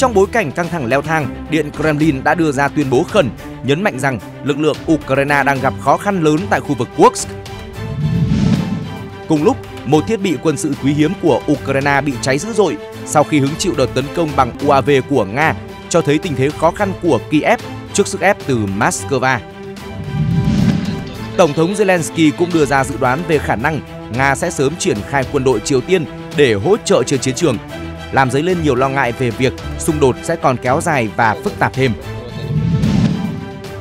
Trong bối cảnh căng thẳng leo thang, Điện Kremlin đã đưa ra tuyên bố khẩn, nhấn mạnh rằng lực lượng Ukraine đang gặp khó khăn lớn tại khu vực Kursk. Cùng lúc, một thiết bị quân sự quý hiếm của Ukraine bị cháy dữ dội sau khi hứng chịu đợt tấn công bằng UAV của Nga, cho thấy tình thế khó khăn của Kiev trước sức ép từ Moscow. Tổng thống Zelensky cũng đưa ra dự đoán về khả năng Nga sẽ sớm triển khai quân đội Triều Tiên để hỗ trợ trên chiến trường làm dấy lên nhiều lo ngại về việc xung đột sẽ còn kéo dài và phức tạp thêm.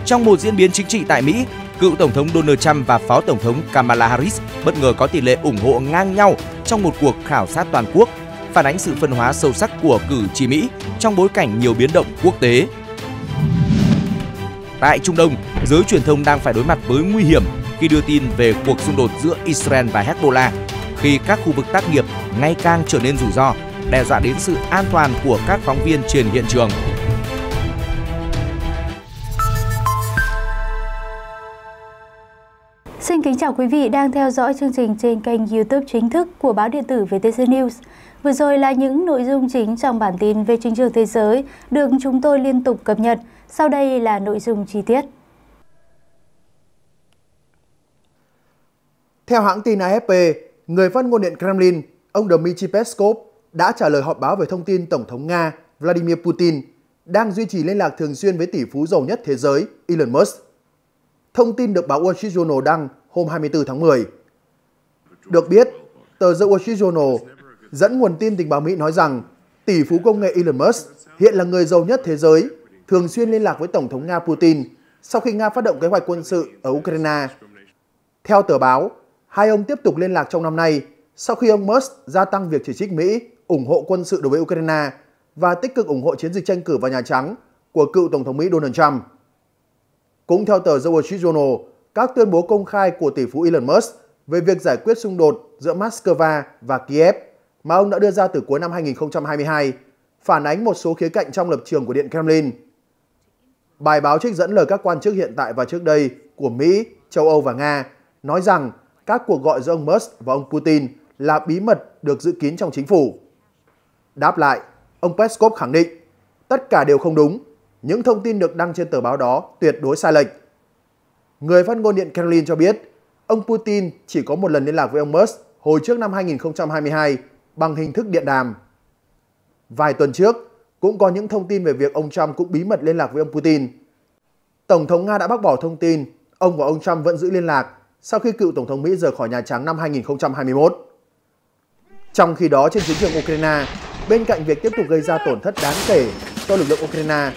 Trong một diễn biến chính trị tại Mỹ, cựu Tổng thống Donald Trump và Phó Tổng thống Kamala Harris bất ngờ có tỷ lệ ủng hộ ngang nhau trong một cuộc khảo sát toàn quốc, phản ánh sự phân hóa sâu sắc của cử tri Mỹ trong bối cảnh nhiều biến động quốc tế. Tại Trung Đông, giới truyền thông đang phải đối mặt với nguy hiểm khi đưa tin về cuộc xung đột giữa Israel và Hezbollah, khi các khu vực tác nghiệp ngày càng trở nên rủi ro đe dọa đến sự an toàn của các phóng viên truyền hiện trường. Xin kính chào quý vị đang theo dõi chương trình trên kênh YouTube chính thức của báo điện tử VTC News. Vừa rồi là những nội dung chính trong bản tin về chính trường thế giới được chúng tôi liên tục cập nhật. Sau đây là nội dung chi tiết. Theo hãng tin AFP, người phát ngôn điện Kremlin, ông Dmitry Peskov đã trả lời họp báo về thông tin Tổng thống Nga Vladimir Putin đang duy trì liên lạc thường xuyên với tỷ phú giàu nhất thế giới Elon Musk. Thông tin được báo Wall Street Journal đăng hôm 24 tháng 10. Được biết, tờ The Wall Street Journal dẫn nguồn tin tình báo Mỹ nói rằng tỷ phú công nghệ Elon Musk hiện là người giàu nhất thế giới, thường xuyên liên lạc với Tổng thống Nga Putin sau khi Nga phát động kế hoạch quân sự ở Ukraine. Theo tờ báo, hai ông tiếp tục liên lạc trong năm nay sau khi ông Musk gia tăng việc chỉ trích Mỹ ủng hộ quân sự đối với Ukraine và tích cực ủng hộ chiến dịch tranh cử vào Nhà Trắng của cựu Tổng thống Mỹ Donald Trump. Cũng theo tờ The Wall Street Journal, các tuyên bố công khai của tỷ phú Elon Musk về việc giải quyết xung đột giữa Moscow và Kiev mà ông đã đưa ra từ cuối năm 2022 phản ánh một số khía cạnh trong lập trường của Điện Kremlin. Bài báo trích dẫn lời các quan chức hiện tại và trước đây của Mỹ, châu Âu và Nga nói rằng các cuộc gọi giữa ông Musk và ông Putin là bí mật được dự kín trong chính phủ. Đáp lại, ông Peskov khẳng định tất cả đều không đúng. Những thông tin được đăng trên tờ báo đó tuyệt đối sai lệch. Người phát ngôn Điện Kremlin cho biết, ông Putin chỉ có một lần liên lạc với ông Musk hồi trước năm 2022 bằng hình thức điện đàm. Vài tuần trước, cũng có những thông tin về việc ông Trump cũng bí mật liên lạc với ông Putin. Tổng thống Nga đã bác bỏ thông tin ông và ông Trump vẫn giữ liên lạc sau khi cựu Tổng thống Mỹ rời khỏi Nhà Trắng năm 2021. Trong khi đó trên chiến trường Ukraine, Bên cạnh việc tiếp tục gây ra tổn thất đáng kể cho lực lượng Ukraine,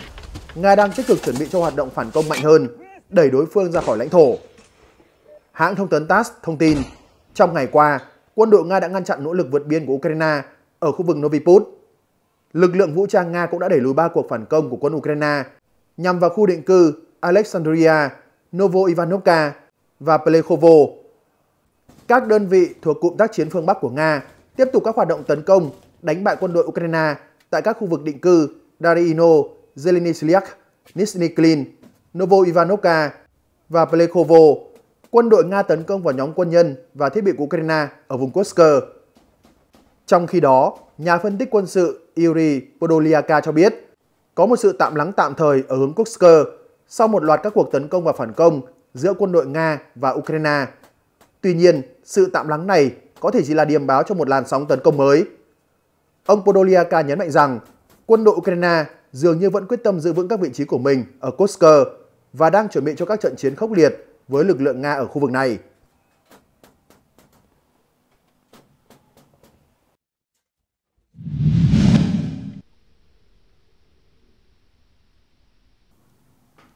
Nga đang tích cực chuẩn bị cho hoạt động phản công mạnh hơn, đẩy đối phương ra khỏi lãnh thổ. Hãng thông tấn TASS thông tin, trong ngày qua, quân đội Nga đã ngăn chặn nỗ lực vượt biên của Ukraine ở khu vực Novi Noviput. Lực lượng vũ trang Nga cũng đã đẩy lùi ba cuộc phản công của quân Ukraine nhằm vào khu định cư Alexandria, Novo Ivanovka và Plekhovo. Các đơn vị thuộc cụm tác chiến phương Bắc của Nga tiếp tục các hoạt động tấn công đánh bại quân đội Ukraine tại các khu vực định cư Dariino, Zelenislyak, Nizhniklin, Novoivanovka và Plekhovo. Quân đội Nga tấn công vào nhóm quân nhân và thiết bị của Ukraine ở vùng Kursk. Trong khi đó, nhà phân tích quân sự Yuri Podolyaka cho biết có một sự tạm lắng tạm thời ở hướng Kursk sau một loạt các cuộc tấn công và phản công giữa quân đội Nga và Ukraine. Tuy nhiên, sự tạm lắng này có thể chỉ là điềm báo cho một làn sóng tấn công mới Ông Podolyaka nhấn mạnh rằng quân đội Ukraine dường như vẫn quyết tâm giữ vững các vị trí của mình ở Kursk và đang chuẩn bị cho các trận chiến khốc liệt với lực lượng Nga ở khu vực này.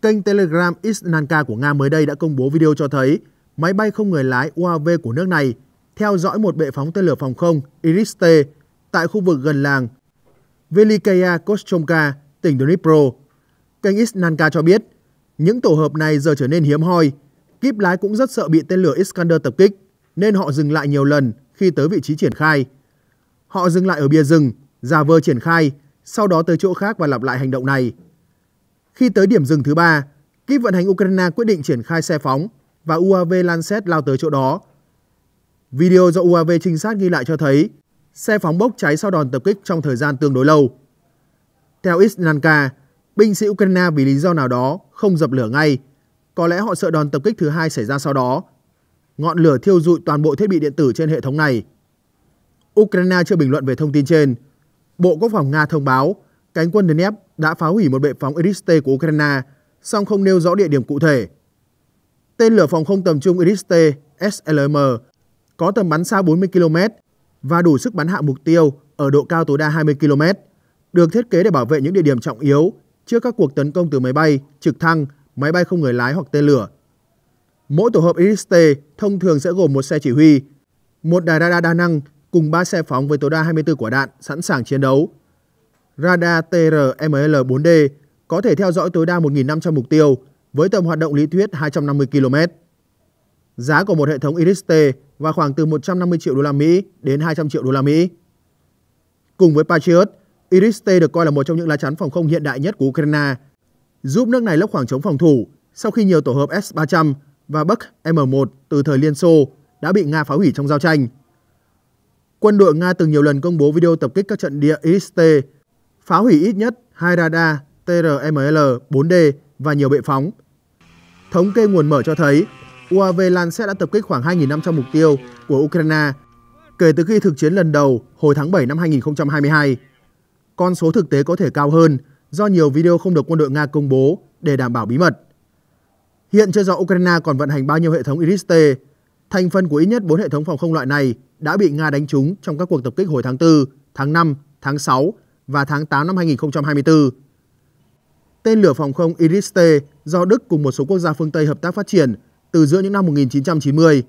Kênh Telegram Isnanka của Nga mới đây đã công bố video cho thấy máy bay không người lái UAV của nước này theo dõi một bệ phóng tên lửa phòng không Iris-T tại khu vực gần làng Velikaya Kostromka, tỉnh Dnipro. Kênh Isnanka cho biết, những tổ hợp này giờ trở nên hiếm hoi. Kíp lái cũng rất sợ bị tên lửa Iskander tập kích, nên họ dừng lại nhiều lần khi tới vị trí triển khai. Họ dừng lại ở bìa rừng, giả vờ triển khai, sau đó tới chỗ khác và lặp lại hành động này. Khi tới điểm dừng thứ ba, kíp vận hành Ukraine quyết định triển khai xe phóng và UAV Lancet lao tới chỗ đó. Video do UAV trinh sát ghi lại cho thấy xe phóng bốc cháy sau đòn tập kích trong thời gian tương đối lâu. Theo Isnanka, binh sĩ Ukraine vì lý do nào đó không dập lửa ngay. Có lẽ họ sợ đòn tập kích thứ hai xảy ra sau đó. Ngọn lửa thiêu dụi toàn bộ thiết bị điện tử trên hệ thống này. Ukraine chưa bình luận về thông tin trên. Bộ Quốc phòng Nga thông báo cánh quân Dnep đã phá hủy một bệ phóng Iriste của Ukraine, song không nêu rõ địa điểm cụ thể. Tên lửa phòng không tầm trung Iriste SLM có tầm bắn xa 40 km và đủ sức bắn hạ mục tiêu ở độ cao tối đa 20 km, được thiết kế để bảo vệ những địa điểm trọng yếu trước các cuộc tấn công từ máy bay, trực thăng, máy bay không người lái hoặc tên lửa. Mỗi tổ hợp Iris-T thông thường sẽ gồm một xe chỉ huy, một đài radar đa năng cùng 3 xe phóng với tối đa 24 quả đạn sẵn sàng chiến đấu. Radar TRML-4D có thể theo dõi tối đa 1.500 mục tiêu với tầm hoạt động lý thuyết 250 km. Giá của một hệ thống Iris-T và khoảng từ 150 triệu đô la Mỹ đến 200 triệu đô la Mỹ. Cùng với Patriot, Iris-T được coi là một trong những lá chắn phòng không hiện đại nhất của Ukraine, giúp nước này lấp khoảng trống phòng thủ sau khi nhiều tổ hợp S-300 và Buck M1 từ thời Liên Xô đã bị Nga phá hủy trong giao tranh. Quân đội Nga từng nhiều lần công bố video tập kích các trận địa Iris-T, phá hủy ít nhất hai radar TRML-4D và nhiều bệ phóng. Thống kê nguồn mở cho thấy UAV Lancet đã tập kích khoảng 2.500 mục tiêu của Ukraine kể từ khi thực chiến lần đầu hồi tháng 7 năm 2022. Con số thực tế có thể cao hơn do nhiều video không được quân đội Nga công bố để đảm bảo bí mật. Hiện chưa rõ Ukraine còn vận hành bao nhiêu hệ thống Iris-T. Thành phần của ít nhất 4 hệ thống phòng không loại này đã bị Nga đánh trúng trong các cuộc tập kích hồi tháng 4, tháng 5, tháng 6 và tháng 8 năm 2024. Tên lửa phòng không Iris-T do Đức cùng một số quốc gia phương Tây hợp tác phát triển từ giữa những năm 1990.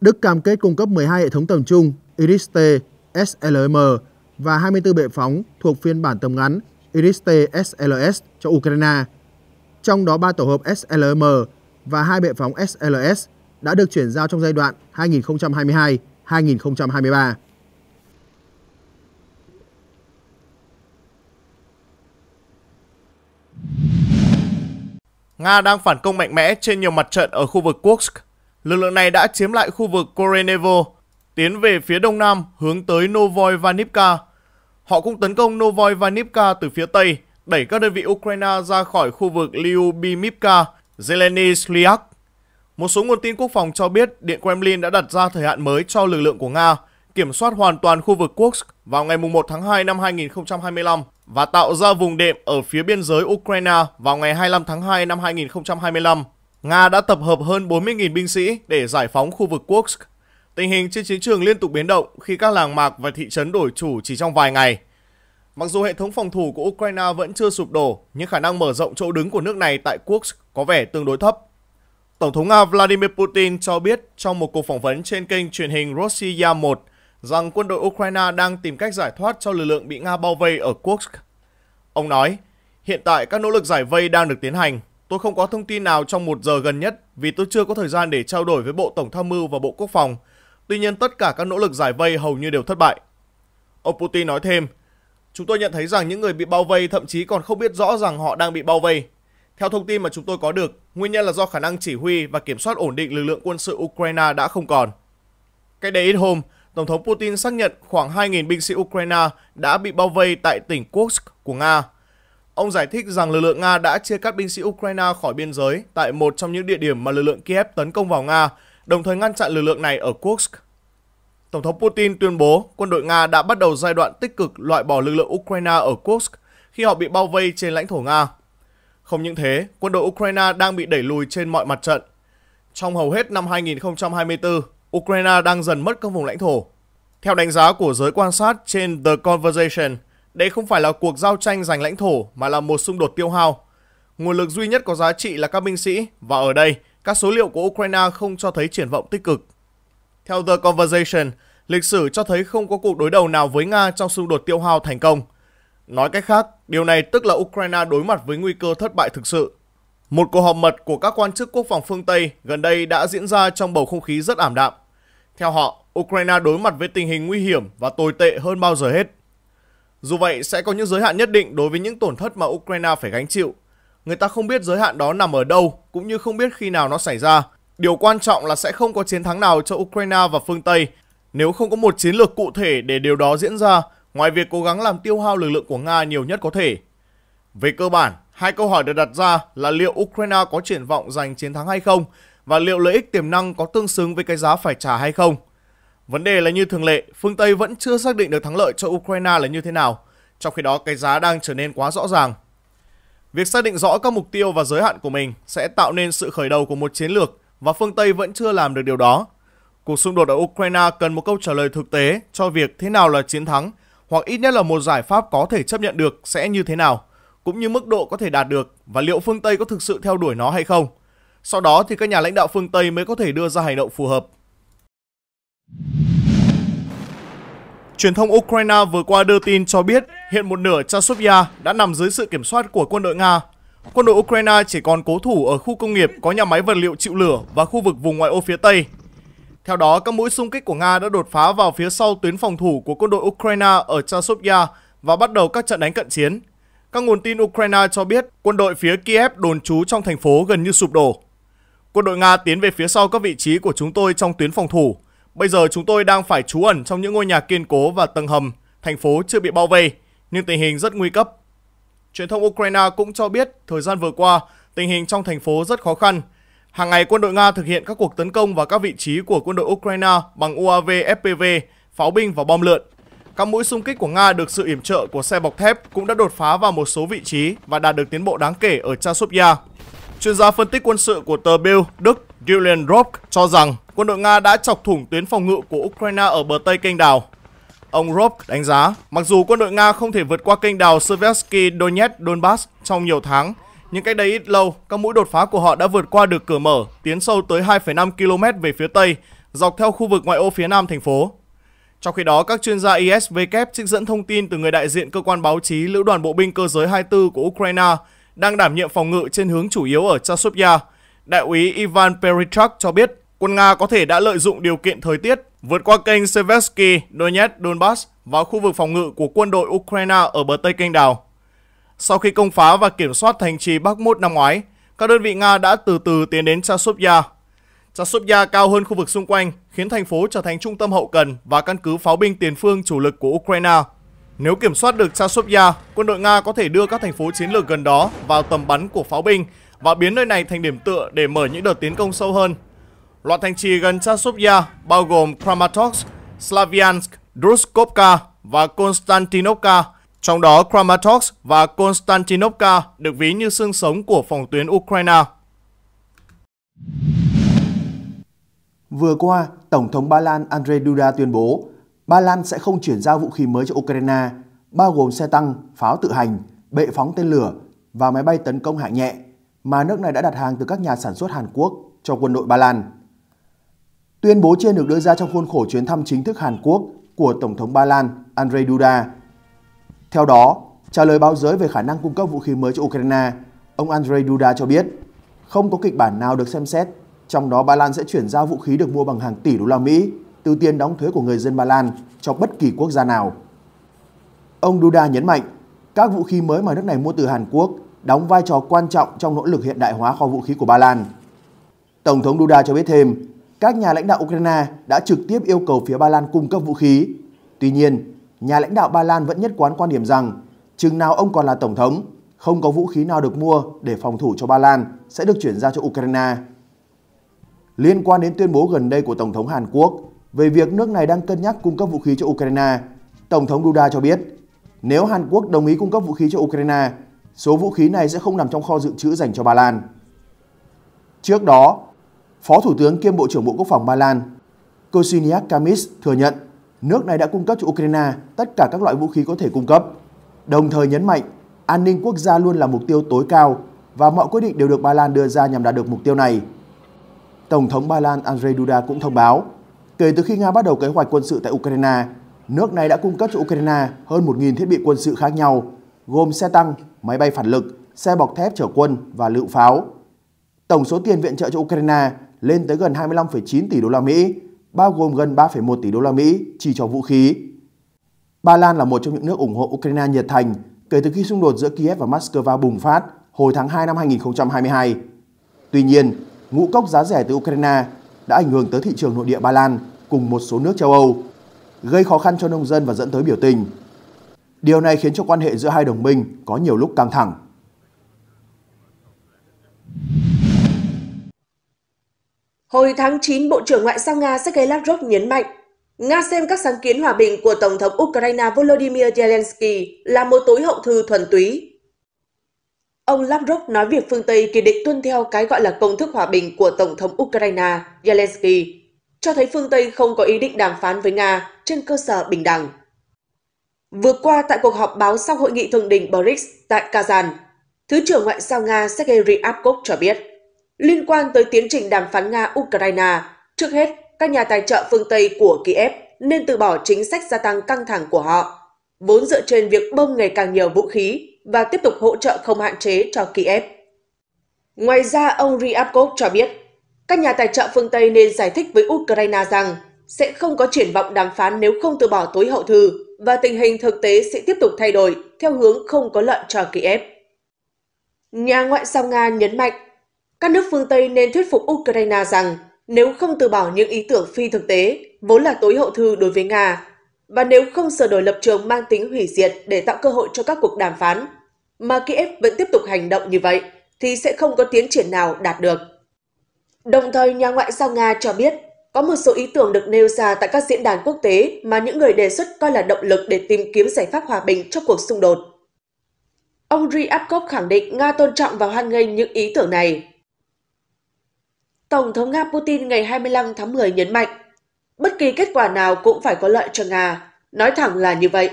Đức cam kết cung cấp 12 hệ thống tầm trung Iris-T, SLM và 24 bệ phóng thuộc phiên bản tầm ngắn Iris-T SLS cho Ukraine. Trong đó 3 tổ hợp SLM và 2 bệ phóng SLS đã được chuyển giao trong giai đoạn 2022-2023. Nga đang phản công mạnh mẽ trên nhiều mặt trận ở khu vực Kursk. Lực lượng này đã chiếm lại khu vực Korenevo, tiến về phía đông nam hướng tới Novoy Vanivka. Họ cũng tấn công Novoy Vanivka từ phía tây, đẩy các đơn vị Ukraine ra khỏi khu vực Lyubimivka, Zeleny Sliak. Một số nguồn tin quốc phòng cho biết Điện Kremlin đã đặt ra thời hạn mới cho lực lượng của Nga kiểm soát hoàn toàn khu vực Kursk vào ngày 1 tháng 2 năm 2025 và tạo ra vùng đệm ở phía biên giới Ukraine vào ngày 25 tháng 2 năm 2025. Nga đã tập hợp hơn 40.000 binh sĩ để giải phóng khu vực Kursk. Tình hình trên chiến trường liên tục biến động khi các làng mạc và thị trấn đổi chủ chỉ trong vài ngày. Mặc dù hệ thống phòng thủ của Ukraine vẫn chưa sụp đổ, nhưng khả năng mở rộng chỗ đứng của nước này tại Kursk có vẻ tương đối thấp. Tổng thống Nga Vladimir Putin cho biết trong một cuộc phỏng vấn trên kênh truyền hình Rossiya 1 rằng quân đội Ukraine đang tìm cách giải thoát cho lực lượng bị Nga bao vây ở Kursk. Ông nói, hiện tại các nỗ lực giải vây đang được tiến hành. Tôi không có thông tin nào trong một giờ gần nhất vì tôi chưa có thời gian để trao đổi với Bộ Tổng tham mưu và Bộ Quốc phòng. Tuy nhiên tất cả các nỗ lực giải vây hầu như đều thất bại. Ông Putin nói thêm, chúng tôi nhận thấy rằng những người bị bao vây thậm chí còn không biết rõ rằng họ đang bị bao vây. Theo thông tin mà chúng tôi có được, nguyên nhân là do khả năng chỉ huy và kiểm soát ổn định lực lượng quân sự Ukraine đã không còn. Cách đây ít hôm, Tổng thống Putin xác nhận khoảng 2.000 binh sĩ Ukraine đã bị bao vây tại tỉnh Kursk của Nga. Ông giải thích rằng lực lượng Nga đã chia cắt binh sĩ Ukraine khỏi biên giới tại một trong những địa điểm mà lực lượng Kiev tấn công vào Nga, đồng thời ngăn chặn lực lượng này ở Kursk. Tổng thống Putin tuyên bố quân đội Nga đã bắt đầu giai đoạn tích cực loại bỏ lực lượng Ukraine ở Kursk khi họ bị bao vây trên lãnh thổ Nga. Không những thế, quân đội Ukraine đang bị đẩy lùi trên mọi mặt trận. Trong hầu hết năm 2024, Ukraine đang dần mất các vùng lãnh thổ. Theo đánh giá của giới quan sát trên The Conversation, đây không phải là cuộc giao tranh giành lãnh thổ mà là một xung đột tiêu hao. Nguồn lực duy nhất có giá trị là các binh sĩ và ở đây, các số liệu của Ukraine không cho thấy triển vọng tích cực. Theo The Conversation, lịch sử cho thấy không có cuộc đối đầu nào với Nga trong xung đột tiêu hao thành công. Nói cách khác, điều này tức là Ukraine đối mặt với nguy cơ thất bại thực sự. Một cuộc họp mật của các quan chức quốc phòng phương Tây gần đây đã diễn ra trong bầu không khí rất ảm đạm. Theo họ, Ukraine đối mặt với tình hình nguy hiểm và tồi tệ hơn bao giờ hết. Dù vậy, sẽ có những giới hạn nhất định đối với những tổn thất mà Ukraine phải gánh chịu. Người ta không biết giới hạn đó nằm ở đâu, cũng như không biết khi nào nó xảy ra. Điều quan trọng là sẽ không có chiến thắng nào cho Ukraine và phương Tây nếu không có một chiến lược cụ thể để điều đó diễn ra, ngoài việc cố gắng làm tiêu hao lực lượng của Nga nhiều nhất có thể. Về cơ bản, hai câu hỏi được đặt ra là liệu Ukraine có triển vọng giành chiến thắng hay không và liệu lợi ích tiềm năng có tương xứng với cái giá phải trả hay không. Vấn đề là như thường lệ, phương Tây vẫn chưa xác định được thắng lợi cho Ukraine là như thế nào, trong khi đó cái giá đang trở nên quá rõ ràng. Việc xác định rõ các mục tiêu và giới hạn của mình sẽ tạo nên sự khởi đầu của một chiến lược và phương Tây vẫn chưa làm được điều đó. Cuộc xung đột ở Ukraine cần một câu trả lời thực tế cho việc thế nào là chiến thắng hoặc ít nhất là một giải pháp có thể chấp nhận được sẽ như thế nào, cũng như mức độ có thể đạt được và liệu phương Tây có thực sự theo đuổi nó hay không – sau đó thì các nhà lãnh đạo phương Tây mới có thể đưa ra hành động phù hợp. Truyền thông Ukraine vừa qua đưa tin cho biết hiện một nửa Chasovia đã nằm dưới sự kiểm soát của quân đội Nga. Quân đội Ukraine chỉ còn cố thủ ở khu công nghiệp có nhà máy vật liệu chịu lửa và khu vực vùng ngoại ô phía Tây. Theo đó, các mũi xung kích của Nga đã đột phá vào phía sau tuyến phòng thủ của quân đội Ukraine ở Chasovia và bắt đầu các trận đánh cận chiến. Các nguồn tin Ukraine cho biết quân đội phía Kiev đồn trú trong thành phố gần như sụp đổ. Quân đội Nga tiến về phía sau các vị trí của chúng tôi trong tuyến phòng thủ. Bây giờ chúng tôi đang phải trú ẩn trong những ngôi nhà kiên cố và tầng hầm. Thành phố chưa bị bao vây, nhưng tình hình rất nguy cấp. Truyền thông Ukraine cũng cho biết thời gian vừa qua, tình hình trong thành phố rất khó khăn. Hàng ngày quân đội Nga thực hiện các cuộc tấn công vào các vị trí của quân đội Ukraine bằng UAV FPV, pháo binh và bom lượn. Các mũi xung kích của Nga được sự yểm trợ của xe bọc thép cũng đã đột phá vào một số vị trí và đạt được tiến bộ đáng kể ở Chasovia. Chuyên gia phân tích quân sự của tờ Bild Đức Julian Rock cho rằng quân đội Nga đã chọc thủng tuyến phòng ngự của Ukraine ở bờ Tây kênh đào. Ông Rob đánh giá, mặc dù quân đội Nga không thể vượt qua kênh đào Sversky Donetsk Donbass trong nhiều tháng, nhưng cách đây ít lâu, các mũi đột phá của họ đã vượt qua được cửa mở, tiến sâu tới 2,5 km về phía Tây, dọc theo khu vực ngoại ô phía nam thành phố. Trong khi đó, các chuyên gia ISW trích dẫn thông tin từ người đại diện cơ quan báo chí Lữ đoàn Bộ binh Cơ giới 24 của Ukraine đang đảm nhiệm phòng ngự trên hướng chủ yếu ở Chasovya. Đại úy Ivan Perichak cho biết quân Nga có thể đã lợi dụng điều kiện thời tiết vượt qua kênh Seversky, Donetsk, Donbass vào khu vực phòng ngự của quân đội Ukraine ở bờ tây kênh đào. Sau khi công phá và kiểm soát thành trì Bakhmut năm ngoái, các đơn vị Nga đã từ từ tiến đến Chasovya. Chasovya cao hơn khu vực xung quanh, khiến thành phố trở thành trung tâm hậu cần và căn cứ pháo binh tiền phương chủ lực của Ukraine. Nếu kiểm soát được Chasovia, quân đội Nga có thể đưa các thành phố chiến lược gần đó vào tầm bắn của pháo binh và biến nơi này thành điểm tựa để mở những đợt tiến công sâu hơn. Loạt thành trì gần Chasovia bao gồm Kramatorsk, Slaviansk, Druskovka và Konstantinovka. Trong đó, Kramatorsk và Konstantinovka được ví như xương sống của phòng tuyến Ukraine. Vừa qua, Tổng thống Ba Lan Andrzej Duda tuyên bố Ba Lan sẽ không chuyển giao vũ khí mới cho Ukraine, bao gồm xe tăng, pháo tự hành, bệ phóng tên lửa và máy bay tấn công hạng nhẹ mà nước này đã đặt hàng từ các nhà sản xuất Hàn Quốc cho quân đội Ba Lan. Tuyên bố trên được đưa ra trong khuôn khổ chuyến thăm chính thức Hàn Quốc của Tổng thống Ba Lan Andrzej Duda. Theo đó, trả lời báo giới về khả năng cung cấp vũ khí mới cho Ukraine, ông Andrzej Duda cho biết không có kịch bản nào được xem xét, trong đó Ba Lan sẽ chuyển giao vũ khí được mua bằng hàng tỷ đô la Mỹ từ tiền đóng thuế của người dân Ba Lan cho bất kỳ quốc gia nào. Ông Duda nhấn mạnh, các vũ khí mới mà nước này mua từ Hàn Quốc đóng vai trò quan trọng trong nỗ lực hiện đại hóa kho vũ khí của Ba Lan. Tổng thống Duda cho biết thêm, các nhà lãnh đạo Ukraine đã trực tiếp yêu cầu phía Ba Lan cung cấp vũ khí. Tuy nhiên, nhà lãnh đạo Ba Lan vẫn nhất quán quan điểm rằng chừng nào ông còn là tổng thống, không có vũ khí nào được mua để phòng thủ cho Ba Lan sẽ được chuyển ra cho Ukraine. Liên quan đến tuyên bố gần đây của Tổng thống Hàn Quốc, về việc nước này đang cân nhắc cung cấp vũ khí cho Ukraine. Tổng thống Duda cho biết, nếu Hàn Quốc đồng ý cung cấp vũ khí cho Ukraine, số vũ khí này sẽ không nằm trong kho dự trữ dành cho Ba Lan. Trước đó, Phó Thủ tướng kiêm Bộ trưởng Bộ Quốc phòng Ba Lan Kosiniak Kamis thừa nhận nước này đã cung cấp cho Ukraine tất cả các loại vũ khí có thể cung cấp, đồng thời nhấn mạnh an ninh quốc gia luôn là mục tiêu tối cao và mọi quyết định đều được Ba Lan đưa ra nhằm đạt được mục tiêu này. Tổng thống Ba Lan Andrzej Duda cũng thông báo Kể từ khi Nga bắt đầu kế hoạch quân sự tại Ukraine, nước này đã cung cấp cho Ukraine hơn 1.000 thiết bị quân sự khác nhau, gồm xe tăng, máy bay phản lực, xe bọc thép chở quân và lựu pháo. Tổng số tiền viện trợ cho Ukraine lên tới gần 25,9 tỷ đô la Mỹ, bao gồm gần 3,1 tỷ đô la Mỹ chỉ cho vũ khí. Ba Lan là một trong những nước ủng hộ Ukraine nhiệt thành kể từ khi xung đột giữa Kiev và Moscow bùng phát hồi tháng 2 năm 2022. Tuy nhiên, ngũ cốc giá rẻ từ Ukraine đã ảnh hưởng tới thị trường nội địa Ba Lan cùng một số nước châu Âu, gây khó khăn cho nông dân và dẫn tới biểu tình. Điều này khiến cho quan hệ giữa hai đồng minh có nhiều lúc căng thẳng. Hồi tháng 9, Bộ trưởng Ngoại giao Nga Sergei Lavrov nhấn mạnh, Nga xem các sáng kiến hòa bình của Tổng thống Ukraine Volodymyr Zelensky là một tối hậu thư thuần túy Ông Lavrov nói việc phương Tây kỳ định tuân theo cái gọi là công thức hòa bình của Tổng thống Ukraine Zelensky, cho thấy phương Tây không có ý định đàm phán với Nga trên cơ sở bình đẳng. Vừa qua tại cuộc họp báo sau hội nghị thượng đỉnh BRICS tại Kazan, Thứ trưởng Ngoại giao Nga Sergei Ryabkov cho biết, liên quan tới tiến trình đàm phán Nga-Ukraine, trước hết các nhà tài trợ phương Tây của Kiev nên từ bỏ chính sách gia tăng căng thẳng của họ, vốn dựa trên việc bơm ngày càng nhiều vũ khí và tiếp tục hỗ trợ không hạn chế cho Kiev. Ngoài ra, ông Ryabkov cho biết, các nhà tài trợ phương Tây nên giải thích với Ukraine rằng sẽ không có triển vọng đàm phán nếu không từ bỏ tối hậu thư và tình hình thực tế sẽ tiếp tục thay đổi theo hướng không có lợi cho Kiev. Nhà ngoại giao Nga nhấn mạnh, các nước phương Tây nên thuyết phục Ukraine rằng nếu không từ bỏ những ý tưởng phi thực tế, vốn là tối hậu thư đối với Nga, và nếu không sửa đổi lập trường mang tính hủy diệt để tạo cơ hội cho các cuộc đàm phán, mà Kiev vẫn tiếp tục hành động như vậy, thì sẽ không có tiến triển nào đạt được. Đồng thời, nhà ngoại giao Nga cho biết có một số ý tưởng được nêu ra tại các diễn đàn quốc tế mà những người đề xuất coi là động lực để tìm kiếm giải pháp hòa bình cho cuộc xung đột. Ông Ryabkov khẳng định Nga tôn trọng và hoan nghênh những ý tưởng này. Tổng thống Nga Putin ngày 25 tháng 10 nhấn mạnh Bất kỳ kết quả nào cũng phải có lợi cho Nga, nói thẳng là như vậy.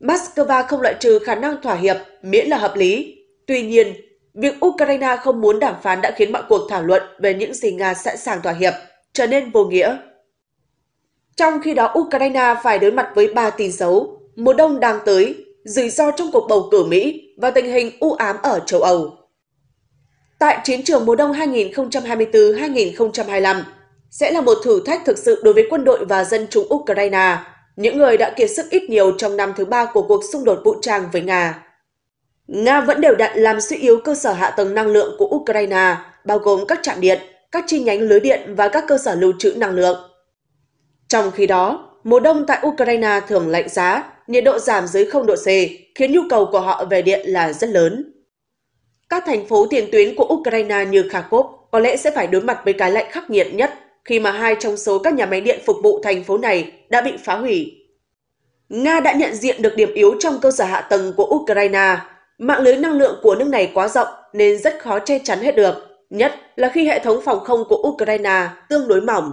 Moscow không loại trừ khả năng thỏa hiệp miễn là hợp lý. Tuy nhiên, việc Ukraine không muốn đàm phán đã khiến mọi cuộc thảo luận về những gì Nga sẵn sàng thỏa hiệp trở nên vô nghĩa. Trong khi đó, Ukraine phải đối mặt với ba tin xấu. Mùa đông đang tới, rủi ro trong cuộc bầu cử Mỹ và tình hình u ám ở châu Âu. Tại chiến trường mùa đông 2024-2025, sẽ là một thử thách thực sự đối với quân đội và dân chúng Ukraine, những người đã kiệt sức ít nhiều trong năm thứ ba của cuộc xung đột vũ trang với Nga. Nga vẫn đều đặn làm suy yếu cơ sở hạ tầng năng lượng của Ukraine, bao gồm các trạm điện, các chi nhánh lưới điện và các cơ sở lưu trữ năng lượng. Trong khi đó, mùa đông tại Ukraine thường lạnh giá, nhiệt độ giảm dưới 0 độ C, khiến nhu cầu của họ về điện là rất lớn. Các thành phố tiền tuyến của Ukraine như Kharkov có lẽ sẽ phải đối mặt với cái lạnh khắc nghiệt nhất khi mà hai trong số các nhà máy điện phục vụ thành phố này đã bị phá hủy. Nga đã nhận diện được điểm yếu trong cơ sở hạ tầng của Ukraine. Mạng lưới năng lượng của nước này quá rộng nên rất khó che chắn hết được, nhất là khi hệ thống phòng không của Ukraine tương đối mỏng.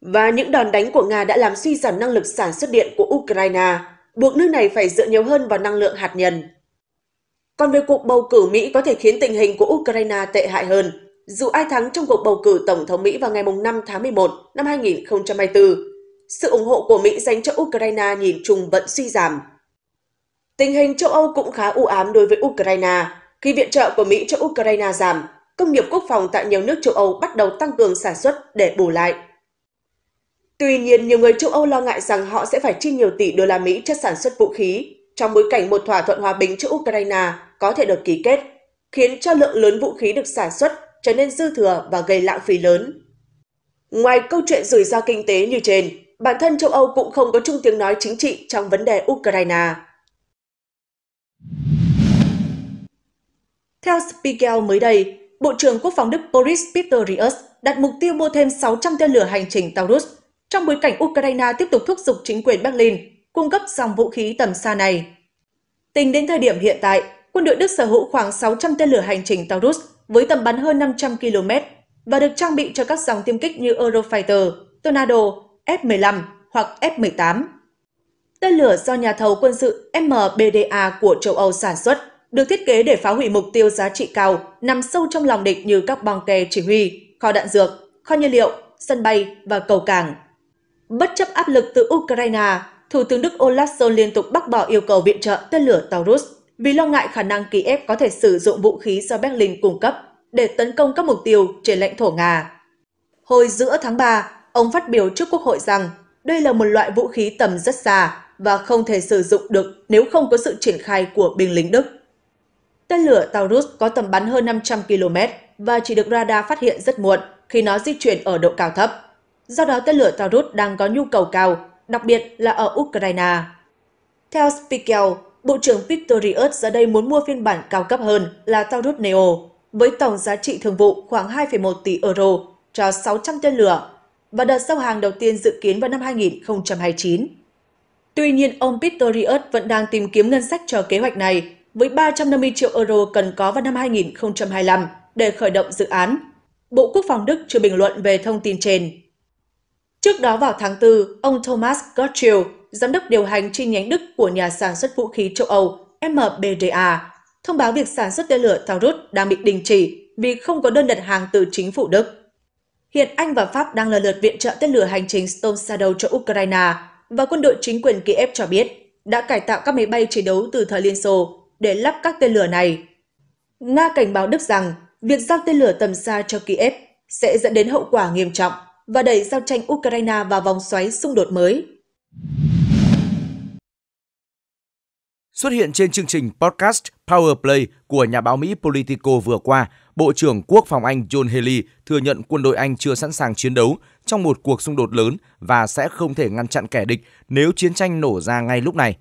Và những đòn đánh của Nga đã làm suy giảm năng lực sản xuất điện của Ukraine, buộc nước này phải dựa nhiều hơn vào năng lượng hạt nhân. Còn về cuộc bầu cử Mỹ có thể khiến tình hình của Ukraine tệ hại hơn dù ai thắng trong cuộc bầu cử Tổng thống Mỹ vào ngày 5 tháng 11 năm 2024, sự ủng hộ của Mỹ dành cho Ukraine nhìn chung vẫn suy giảm. Tình hình châu Âu cũng khá u ám đối với Ukraine, khi viện trợ của Mỹ cho Ukraine giảm, công nghiệp quốc phòng tại nhiều nước châu Âu bắt đầu tăng cường sản xuất để bù lại. Tuy nhiên, nhiều người châu Âu lo ngại rằng họ sẽ phải chi nhiều tỷ đô la Mỹ cho sản xuất vũ khí trong bối cảnh một thỏa thuận hòa bình cho Ukraine có thể được ký kết, khiến cho lượng lớn vũ khí được sản xuất trở nên dư thừa và gây lãng phí lớn. Ngoài câu chuyện rủi ro kinh tế như trên, bản thân châu Âu cũng không có chung tiếng nói chính trị trong vấn đề Ukraine. Theo Spiegel mới đây, Bộ trưởng Quốc phòng Đức Boris Pistorius đặt mục tiêu mua thêm 600 tên lửa hành trình Taurus trong bối cảnh Ukraine tiếp tục thúc giục chính quyền Berlin cung cấp dòng vũ khí tầm xa này. Tính đến thời điểm hiện tại, quân đội Đức sở hữu khoảng 600 tên lửa hành trình Taurus với tầm bắn hơn 500 km và được trang bị cho các dòng tiêm kích như Eurofighter, Tornado, F-15 hoặc F-18. Tên lửa do nhà thầu quân sự MBDA của châu Âu sản xuất được thiết kế để phá hủy mục tiêu giá trị cao nằm sâu trong lòng địch như các băng kè chỉ huy, kho đạn dược, kho nhiên liệu, sân bay và cầu cảng. Bất chấp áp lực từ Ukraine, Thủ tướng Đức Olaf Scholz liên tục bác bỏ yêu cầu viện trợ tên lửa Taurus vì lo ngại khả năng Kiev có thể sử dụng vũ khí do Berlin cung cấp để tấn công các mục tiêu trên lãnh thổ Nga. Hồi giữa tháng 3, ông phát biểu trước Quốc hội rằng đây là một loại vũ khí tầm rất xa và không thể sử dụng được nếu không có sự triển khai của binh lính Đức. Tên lửa Taurus có tầm bắn hơn 500 km và chỉ được radar phát hiện rất muộn khi nó di chuyển ở độ cao thấp. Do đó, tên lửa Taurus đang có nhu cầu cao, đặc biệt là ở Ukraine. Theo Spiegel, Bộ trưởng Victorious giờ đây muốn mua phiên bản cao cấp hơn là Taurus Neo, với tổng giá trị thường vụ khoảng 2,1 tỷ euro cho 600 tên lửa và đợt sau hàng đầu tiên dự kiến vào năm 2029. Tuy nhiên, ông Victorious vẫn đang tìm kiếm ngân sách cho kế hoạch này với 350 triệu euro cần có vào năm 2025 để khởi động dự án. Bộ Quốc phòng Đức chưa bình luận về thông tin trên. Trước đó vào tháng 4, ông Thomas Gottschall, giám đốc điều hành chi nhánh Đức của nhà sản xuất vũ khí châu Âu MBDA, thông báo việc sản xuất tên lửa Taurus đang bị đình chỉ vì không có đơn đặt hàng từ chính phủ Đức. Hiện Anh và Pháp đang lần lượt viện trợ tên lửa hành trình Storm Shadow cho Ukraine và quân đội chính quyền Kiev cho biết đã cải tạo các máy bay chiến đấu từ thời Liên Xô để lắp các tên lửa này. Nga cảnh báo Đức rằng việc giao tên lửa tầm xa cho Kiev sẽ dẫn đến hậu quả nghiêm trọng và đẩy giao tranh Ukraine vào vòng xoáy xung đột mới. Xuất hiện trên chương trình podcast Power Play của nhà báo Mỹ Politico vừa qua, Bộ trưởng Quốc phòng Anh John Healey thừa nhận quân đội Anh chưa sẵn sàng chiến đấu trong một cuộc xung đột lớn và sẽ không thể ngăn chặn kẻ địch nếu chiến tranh nổ ra ngay lúc này.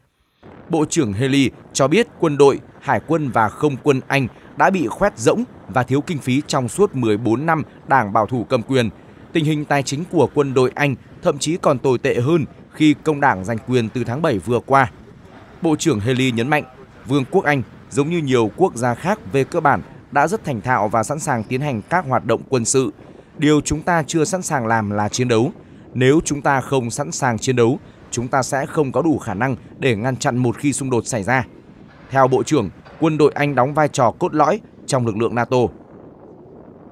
Bộ trưởng Healey cho biết quân đội, hải quân và không quân Anh đã bị khoét rỗng và thiếu kinh phí trong suốt 14 năm đảng bảo thủ cầm quyền. Tình hình tài chính của quân đội Anh thậm chí còn tồi tệ hơn khi công đảng giành quyền từ tháng 7 vừa qua – Bộ trưởng Haley nhấn mạnh, Vương quốc Anh giống như nhiều quốc gia khác về cơ bản đã rất thành thạo và sẵn sàng tiến hành các hoạt động quân sự. Điều chúng ta chưa sẵn sàng làm là chiến đấu. Nếu chúng ta không sẵn sàng chiến đấu, chúng ta sẽ không có đủ khả năng để ngăn chặn một khi xung đột xảy ra. Theo Bộ trưởng, quân đội Anh đóng vai trò cốt lõi trong lực lượng NATO.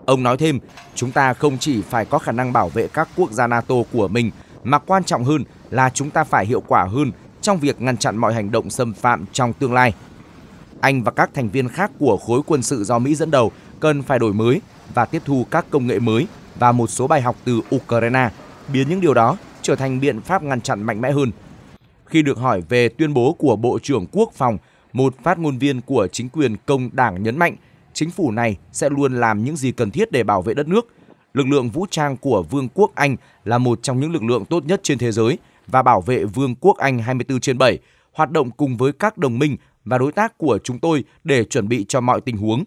Ông nói thêm, chúng ta không chỉ phải có khả năng bảo vệ các quốc gia NATO của mình, mà quan trọng hơn là chúng ta phải hiệu quả hơn trong việc ngăn chặn mọi hành động xâm phạm trong tương lai. Anh và các thành viên khác của khối quân sự do Mỹ dẫn đầu cần phải đổi mới và tiếp thu các công nghệ mới và một số bài học từ Ukraine, biến những điều đó trở thành biện pháp ngăn chặn mạnh mẽ hơn. Khi được hỏi về tuyên bố của Bộ trưởng Quốc phòng, một phát ngôn viên của chính quyền công đảng nhấn mạnh chính phủ này sẽ luôn làm những gì cần thiết để bảo vệ đất nước. Lực lượng vũ trang của Vương quốc Anh là một trong những lực lượng tốt nhất trên thế giới – và bảo vệ Vương quốc Anh 24 trên 7, hoạt động cùng với các đồng minh và đối tác của chúng tôi để chuẩn bị cho mọi tình huống.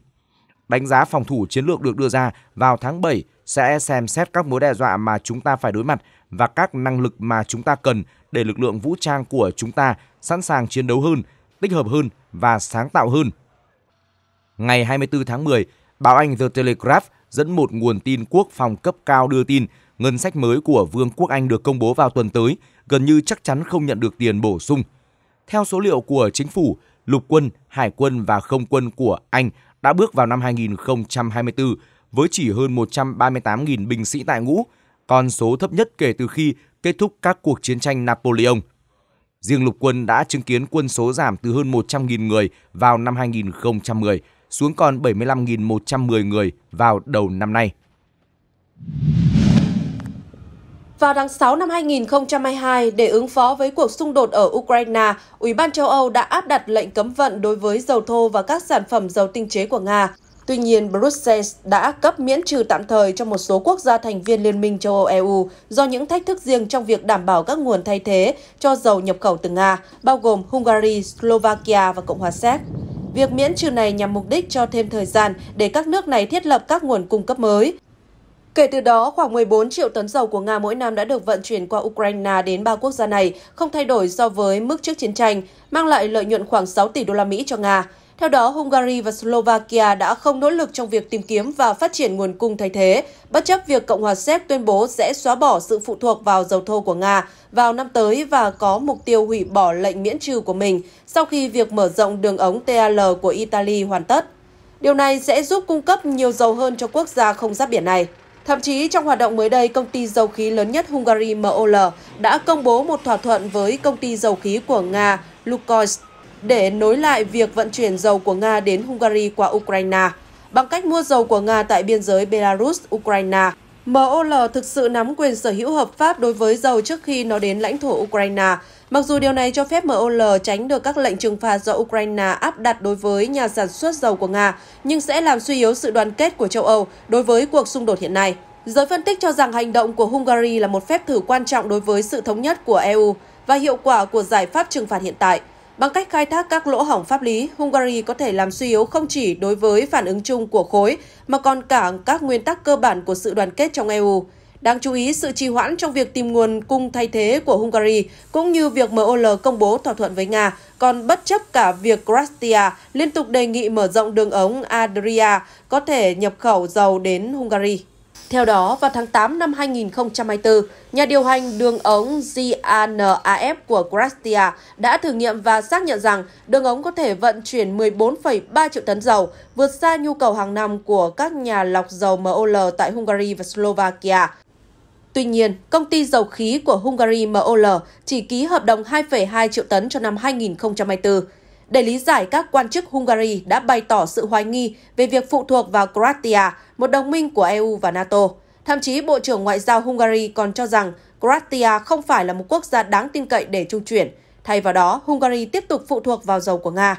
Đánh giá phòng thủ chiến lược được đưa ra vào tháng 7 sẽ xem xét các mối đe dọa mà chúng ta phải đối mặt và các năng lực mà chúng ta cần để lực lượng vũ trang của chúng ta sẵn sàng chiến đấu hơn, tích hợp hơn và sáng tạo hơn. Ngày 24 tháng 10, báo Anh The Telegraph dẫn một nguồn tin quốc phòng cấp cao đưa tin ngân sách mới của Vương quốc Anh được công bố vào tuần tới – gần như chắc chắn không nhận được tiền bổ sung. Theo số liệu của chính phủ, lục quân, hải quân và không quân của Anh đã bước vào năm 2024 với chỉ hơn 138.000 binh sĩ tại ngũ, con số thấp nhất kể từ khi kết thúc các cuộc chiến tranh Napoleon. Riêng lục quân đã chứng kiến quân số giảm từ hơn 100.000 người vào năm 2010 xuống còn 75.110 người vào đầu năm nay. Vào tháng 6 năm 2022, để ứng phó với cuộc xung đột ở Ukraine, Ủy ban châu Âu đã áp đặt lệnh cấm vận đối với dầu thô và các sản phẩm dầu tinh chế của Nga. Tuy nhiên, Brussels đã cấp miễn trừ tạm thời cho một số quốc gia thành viên Liên minh châu Âu-EU do những thách thức riêng trong việc đảm bảo các nguồn thay thế cho dầu nhập khẩu từ Nga, bao gồm Hungary, Slovakia và Cộng hòa Séc. Việc miễn trừ này nhằm mục đích cho thêm thời gian để các nước này thiết lập các nguồn cung cấp mới. Kể từ đó, khoảng 14 triệu tấn dầu của Nga mỗi năm đã được vận chuyển qua Ukraine đến ba quốc gia này, không thay đổi so với mức trước chiến tranh, mang lại lợi nhuận khoảng 6 tỷ đô la Mỹ cho Nga. Theo đó, Hungary và Slovakia đã không nỗ lực trong việc tìm kiếm và phát triển nguồn cung thay thế, bất chấp việc Cộng hòa Séc tuyên bố sẽ xóa bỏ sự phụ thuộc vào dầu thô của Nga vào năm tới và có mục tiêu hủy bỏ lệnh miễn trừ của mình sau khi việc mở rộng đường ống TAL của Italy hoàn tất. Điều này sẽ giúp cung cấp nhiều dầu hơn cho quốc gia không giáp biển này. Thậm chí trong hoạt động mới đây, công ty dầu khí lớn nhất Hungary MOL đã công bố một thỏa thuận với công ty dầu khí của Nga Lukoil để nối lại việc vận chuyển dầu của Nga đến Hungary qua Ukraine. Bằng cách mua dầu của Nga tại biên giới Belarus-Ukraine, MOL thực sự nắm quyền sở hữu hợp pháp đối với dầu trước khi nó đến lãnh thổ Ukraine, Mặc dù điều này cho phép MOL tránh được các lệnh trừng phạt do Ukraine áp đặt đối với nhà sản xuất dầu của Nga, nhưng sẽ làm suy yếu sự đoàn kết của châu Âu đối với cuộc xung đột hiện nay. Giới phân tích cho rằng hành động của Hungary là một phép thử quan trọng đối với sự thống nhất của EU và hiệu quả của giải pháp trừng phạt hiện tại. Bằng cách khai thác các lỗ hỏng pháp lý, Hungary có thể làm suy yếu không chỉ đối với phản ứng chung của khối, mà còn cả các nguyên tắc cơ bản của sự đoàn kết trong EU. Đáng chú ý, sự trì hoãn trong việc tìm nguồn cung thay thế của Hungary cũng như việc MOL công bố thỏa thuận với Nga, còn bất chấp cả việc Croatia liên tục đề nghị mở rộng đường ống Adria có thể nhập khẩu dầu đến Hungary. Theo đó, vào tháng 8 năm 2024, nhà điều hành đường ống GANAF của Croatia đã thử nghiệm và xác nhận rằng đường ống có thể vận chuyển 14,3 triệu tấn dầu, vượt xa nhu cầu hàng năm của các nhà lọc dầu MOL tại Hungary và Slovakia. Tuy nhiên, công ty dầu khí của Hungary MOL chỉ ký hợp đồng 2,2 triệu tấn cho năm 2024. Để lý giải, các quan chức Hungary đã bày tỏ sự hoài nghi về việc phụ thuộc vào Croatia, một đồng minh của EU và NATO. Thậm chí, Bộ trưởng Ngoại giao Hungary còn cho rằng Croatia không phải là một quốc gia đáng tin cậy để trung chuyển. Thay vào đó, Hungary tiếp tục phụ thuộc vào dầu của Nga.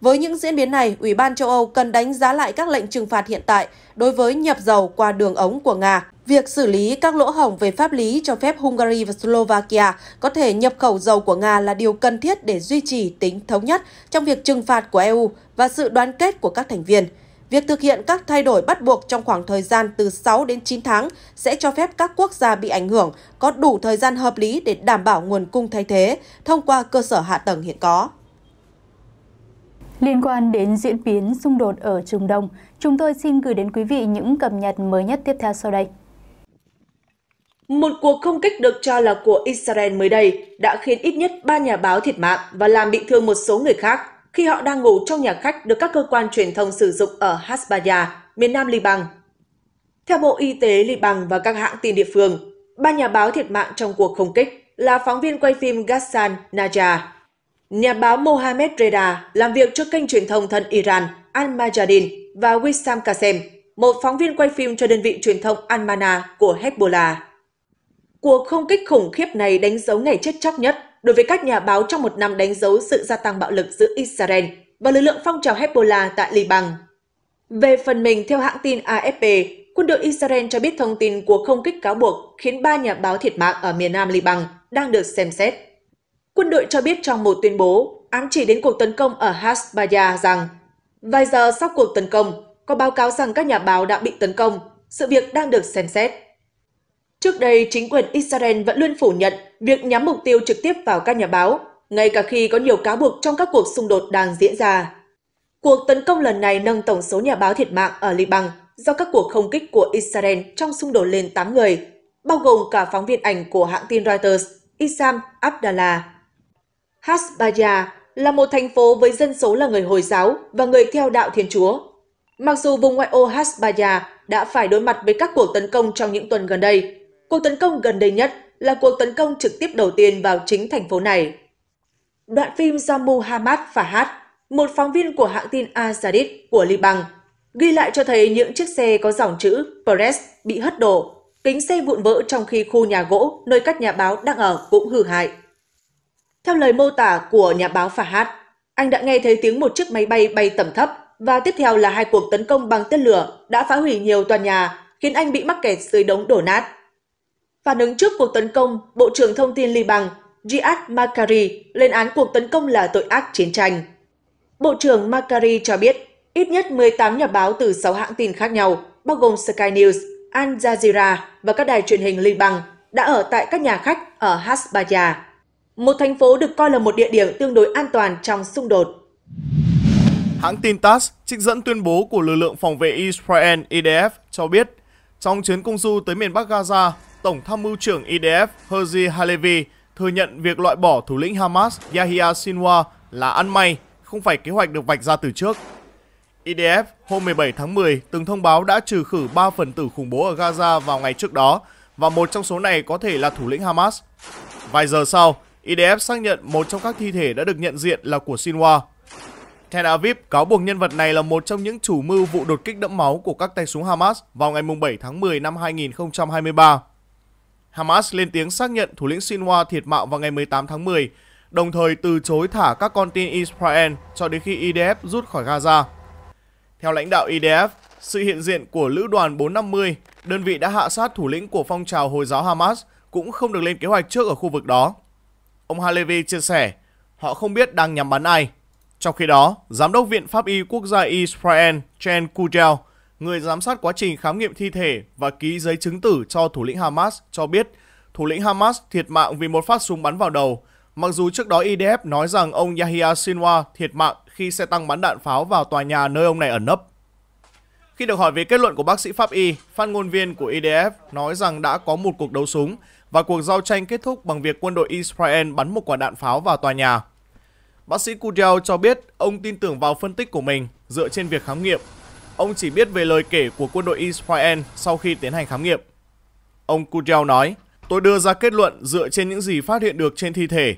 Với những diễn biến này, Ủy ban châu Âu cần đánh giá lại các lệnh trừng phạt hiện tại đối với nhập dầu qua đường ống của Nga. Việc xử lý các lỗ hổng về pháp lý cho phép Hungary và Slovakia có thể nhập khẩu dầu của Nga là điều cần thiết để duy trì tính thống nhất trong việc trừng phạt của EU và sự đoàn kết của các thành viên. Việc thực hiện các thay đổi bắt buộc trong khoảng thời gian từ 6 đến 9 tháng sẽ cho phép các quốc gia bị ảnh hưởng có đủ thời gian hợp lý để đảm bảo nguồn cung thay thế thông qua cơ sở hạ tầng hiện có. Liên quan đến diễn biến xung đột ở Trung Đông, chúng tôi xin gửi đến quý vị những cập nhật mới nhất tiếp theo sau đây. Một cuộc không kích được cho là của Israel mới đây đã khiến ít nhất 3 nhà báo thiệt mạng và làm bị thương một số người khác khi họ đang ngủ trong nhà khách được các cơ quan truyền thông sử dụng ở Hasbaya, miền nam Liban. Theo Bộ Y tế Liban và các hãng tin địa phương, ba nhà báo thiệt mạng trong cuộc không kích là phóng viên quay phim Ghassan Najjar, Nhà báo Mohamed Reda làm việc cho kênh truyền thông thân Iran Al-Majadin và Wissam Kassem, một phóng viên quay phim cho đơn vị truyền thông Al-Mana của Hezbollah. Cuộc không kích khủng khiếp này đánh dấu ngày chết chóc nhất đối với các nhà báo trong một năm đánh dấu sự gia tăng bạo lực giữa Israel và lực lượng phong trào Hezbollah tại Liban. Về phần mình, theo hãng tin AFP, quân đội Israel cho biết thông tin của không kích cáo buộc khiến ba nhà báo thiệt mạng ở miền nam Liban đang được xem xét. Quân đội cho biết trong một tuyên bố ám chỉ đến cuộc tấn công ở Hasbaya rằng vài giờ sau cuộc tấn công, có báo cáo rằng các nhà báo đã bị tấn công, sự việc đang được xem xét. Trước đây, chính quyền Israel vẫn luôn phủ nhận việc nhắm mục tiêu trực tiếp vào các nhà báo, ngay cả khi có nhiều cáo buộc trong các cuộc xung đột đang diễn ra. Cuộc tấn công lần này nâng tổng số nhà báo thiệt mạng ở Liban do các cuộc không kích của Israel trong xung đột lên 8 người, bao gồm cả phóng viên ảnh của hãng tin Reuters Isam Abdallah. Hasbaya là một thành phố với dân số là người Hồi giáo và người theo đạo Thiên Chúa. Mặc dù vùng ngoại ô Hasbaya đã phải đối mặt với các cuộc tấn công trong những tuần gần đây, cuộc tấn công gần đây nhất là cuộc tấn công trực tiếp đầu tiên vào chính thành phố này. Đoạn phim do Hamad Fahad, một phóng viên của hãng tin Al của Liban, ghi lại cho thấy những chiếc xe có dòng chữ Press bị hất đổ, kính xe vụn vỡ trong khi khu nhà gỗ nơi các nhà báo đang ở cũng hư hại. Theo lời mô tả của nhà báo Fahad, anh đã nghe thấy tiếng một chiếc máy bay bay tầm thấp và tiếp theo là hai cuộc tấn công bằng tên lửa đã phá hủy nhiều tòa nhà, khiến anh bị mắc kẹt dưới đống đổ nát. Phản ứng trước cuộc tấn công, Bộ trưởng Thông tin Liban Riyad Makari lên án cuộc tấn công là tội ác chiến tranh. Bộ trưởng Makari cho biết ít nhất 18 nhà báo từ 6 hãng tin khác nhau, bao gồm Sky News, Al Jazeera và các đài truyền hình Liban đã ở tại các nhà khách ở Hasbaya một thành phố được coi là một địa điểm tương đối an toàn trong xung đột. Hãng tin TASS trích dẫn tuyên bố của lực lượng phòng vệ Israel IDF e cho biết, trong chuyến công du tới miền Bắc Gaza, Tổng tham mưu trưởng IDF e Herzi Halevi thừa nhận việc loại bỏ thủ lĩnh Hamas Yahya Sinwar là ăn may, không phải kế hoạch được vạch ra từ trước. IDF e hôm 17 tháng 10 từng thông báo đã trừ khử 3 phần tử khủng bố ở Gaza vào ngày trước đó và một trong số này có thể là thủ lĩnh Hamas. Vài giờ sau, IDF xác nhận một trong các thi thể đã được nhận diện là của Sinwa. Tel Aviv cáo buộc nhân vật này là một trong những chủ mưu vụ đột kích đẫm máu của các tay súng Hamas vào ngày 7 tháng 10 năm 2023. Hamas lên tiếng xác nhận thủ lĩnh Sinwa thiệt mạng vào ngày 18 tháng 10, đồng thời từ chối thả các con tin Israel cho đến khi IDF rút khỏi Gaza. Theo lãnh đạo IDF, sự hiện diện của lữ đoàn 450, đơn vị đã hạ sát thủ lĩnh của phong trào Hồi giáo Hamas, cũng không được lên kế hoạch trước ở khu vực đó. Ông Halevi chia sẻ, họ không biết đang nhắm bắn ai. Trong khi đó, Giám đốc Viện Pháp y Quốc gia Israel Chen Kudel, người giám sát quá trình khám nghiệm thi thể và ký giấy chứng tử cho thủ lĩnh Hamas cho biết thủ lĩnh Hamas thiệt mạng vì một phát súng bắn vào đầu, mặc dù trước đó IDF nói rằng ông Yahya Sinwar thiệt mạng khi xe tăng bắn đạn pháo vào tòa nhà nơi ông này ẩn nấp. Khi được hỏi về kết luận của bác sĩ pháp y, phát ngôn viên của IDF nói rằng đã có một cuộc đấu súng và cuộc giao tranh kết thúc bằng việc quân đội Israel bắn một quả đạn pháo vào tòa nhà. Bác sĩ Kudel cho biết ông tin tưởng vào phân tích của mình dựa trên việc khám nghiệm. Ông chỉ biết về lời kể của quân đội Israel sau khi tiến hành khám nghiệm. Ông Kudel nói, tôi đưa ra kết luận dựa trên những gì phát hiện được trên thi thể.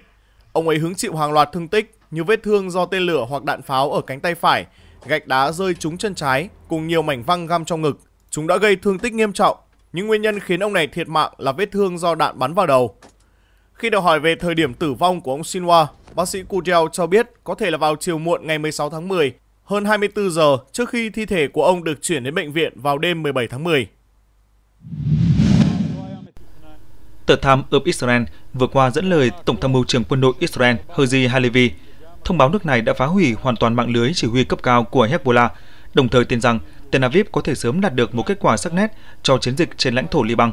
Ông ấy hứng chịu hàng loạt thương tích như vết thương do tên lửa hoặc đạn pháo ở cánh tay phải, gạch đá rơi trúng chân trái cùng nhiều mảnh văng găm trong ngực. Chúng đã gây thương tích nghiêm trọng nhưng nguyên nhân khiến ông này thiệt mạng là vết thương do đạn bắn vào đầu. Khi được hỏi về thời điểm tử vong của ông Sinwa, bác sĩ Kudel cho biết có thể là vào chiều muộn ngày 16 tháng 10, hơn 24 giờ trước khi thi thể của ông được chuyển đến bệnh viện vào đêm 17 tháng 10. Tờ Tham of Israel vừa qua dẫn lời Tổng tham mưu trưởng quân đội Israel Herzi Halevi, thông báo nước này đã phá hủy hoàn toàn mạng lưới chỉ huy cấp cao của Hezbollah, đồng thời tin rằng Tel Aviv có thể sớm đạt được một kết quả sắc nét cho chiến dịch trên lãnh thổ Liban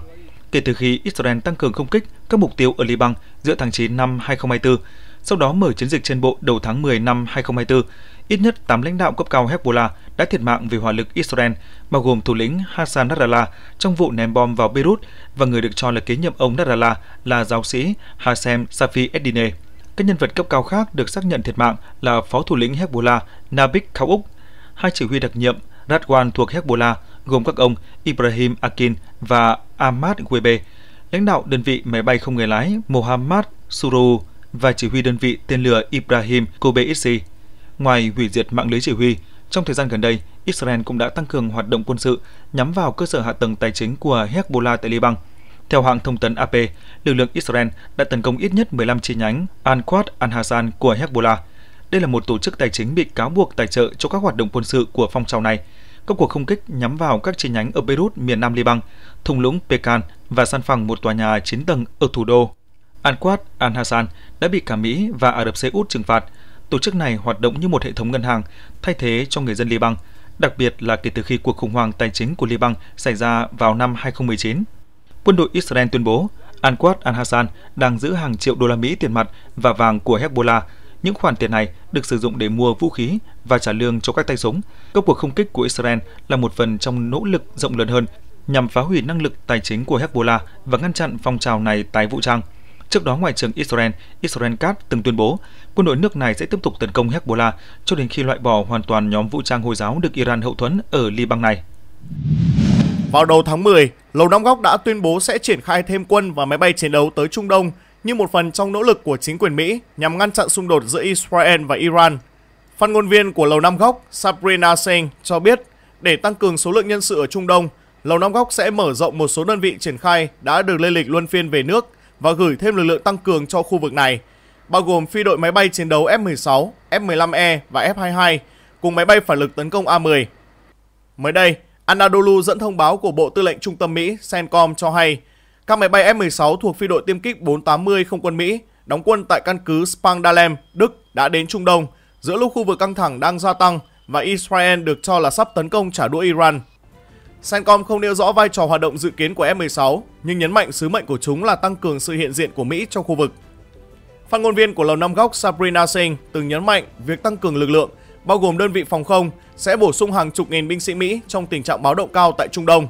kể từ khi Israel tăng cường không kích các mục tiêu ở Liban giữa tháng 9 năm 2024, sau đó mở chiến dịch trên bộ đầu tháng 10 năm 2024. Ít nhất 8 lãnh đạo cấp cao Hezbollah đã thiệt mạng vì hỏa lực Israel, bao gồm thủ lĩnh Hassan Nasrallah trong vụ ném bom vào Beirut và người được cho là kế nhiệm ông Nasrallah là giáo sĩ Hassem Safi Edine. Các nhân vật cấp cao khác được xác nhận thiệt mạng là phó thủ lĩnh Hezbollah Nabik Kaouk, hai chỉ huy đặc nhiệm Radwan thuộc Hezbollah gồm các ông Ibrahim Akin và Ahmad Webe, lãnh đạo đơn vị máy bay không người lái Mohammad Suru và chỉ huy đơn vị tên lửa Ibrahim Kobeisi. Ngoài hủy diệt mạng lưới chỉ huy, trong thời gian gần đây, Israel cũng đã tăng cường hoạt động quân sự nhắm vào cơ sở hạ tầng tài chính của Hezbollah tại Liban. Theo hãng thông tấn AP, lực lượng Israel đã tấn công ít nhất 15 chi nhánh Al-Quds Al-Hassan của Hezbollah. Đây là một tổ chức tài chính bị cáo buộc tài trợ cho các hoạt động quân sự của phong trào này – các cuộc không kích nhắm vào các chi nhánh ở Beirut, miền nam Liban, thùng lũng Pekan và san phẳng một tòa nhà 9 tầng ở thủ đô. Al-Quad Al-Hassan đã bị cả Mỹ và Ả Rập Xê Út trừng phạt. Tổ chức này hoạt động như một hệ thống ngân hàng, thay thế cho người dân Liban, đặc biệt là kể từ khi cuộc khủng hoảng tài chính của Liban xảy ra vào năm 2019. Quân đội Israel tuyên bố Al-Quad Al-Hassan đang giữ hàng triệu đô la Mỹ tiền mặt và vàng của Hezbollah những khoản tiền này được sử dụng để mua vũ khí và trả lương cho các tay súng. Các cuộc không kích của Israel là một phần trong nỗ lực rộng lớn hơn nhằm phá hủy năng lực tài chính của Hezbollah và ngăn chặn phong trào này tái vũ trang. Trước đó, Ngoại trưởng Israel, Israel Katz từng tuyên bố quân đội nước này sẽ tiếp tục tấn công Hezbollah cho đến khi loại bỏ hoàn toàn nhóm vũ trang Hồi giáo được Iran hậu thuẫn ở Liban này. Vào đầu tháng 10, Lầu Năm Góc đã tuyên bố sẽ triển khai thêm quân và máy bay chiến đấu tới Trung Đông – như một phần trong nỗ lực của chính quyền Mỹ nhằm ngăn chặn xung đột giữa Israel và Iran. Phát ngôn viên của Lầu Năm Góc Sabrina Singh cho biết, để tăng cường số lượng nhân sự ở Trung Đông, Lầu Năm Góc sẽ mở rộng một số đơn vị triển khai đã được lên lịch luân phiên về nước và gửi thêm lực lượng tăng cường cho khu vực này, bao gồm phi đội máy bay chiến đấu F-16, F-15E và F-22 cùng máy bay phản lực tấn công A-10. Mới đây, Anadolu dẫn thông báo của Bộ Tư lệnh Trung tâm Mỹ CENTCOM cho hay các máy bay F-16 thuộc phi đội tiêm kích 480 không quân Mỹ đóng quân tại căn cứ Spangdalem, Đức đã đến Trung Đông giữa lúc khu vực căng thẳng đang gia tăng và Israel được cho là sắp tấn công trả đũa Iran. Cencom không nêu rõ vai trò hoạt động dự kiến của F-16, nhưng nhấn mạnh sứ mệnh của chúng là tăng cường sự hiện diện của Mỹ trong khu vực. Phát ngôn viên của Lầu Năm Góc Sabrina Singh từng nhấn mạnh việc tăng cường lực lượng, bao gồm đơn vị phòng không, sẽ bổ sung hàng chục nghìn binh sĩ Mỹ trong tình trạng báo động cao tại Trung Đông.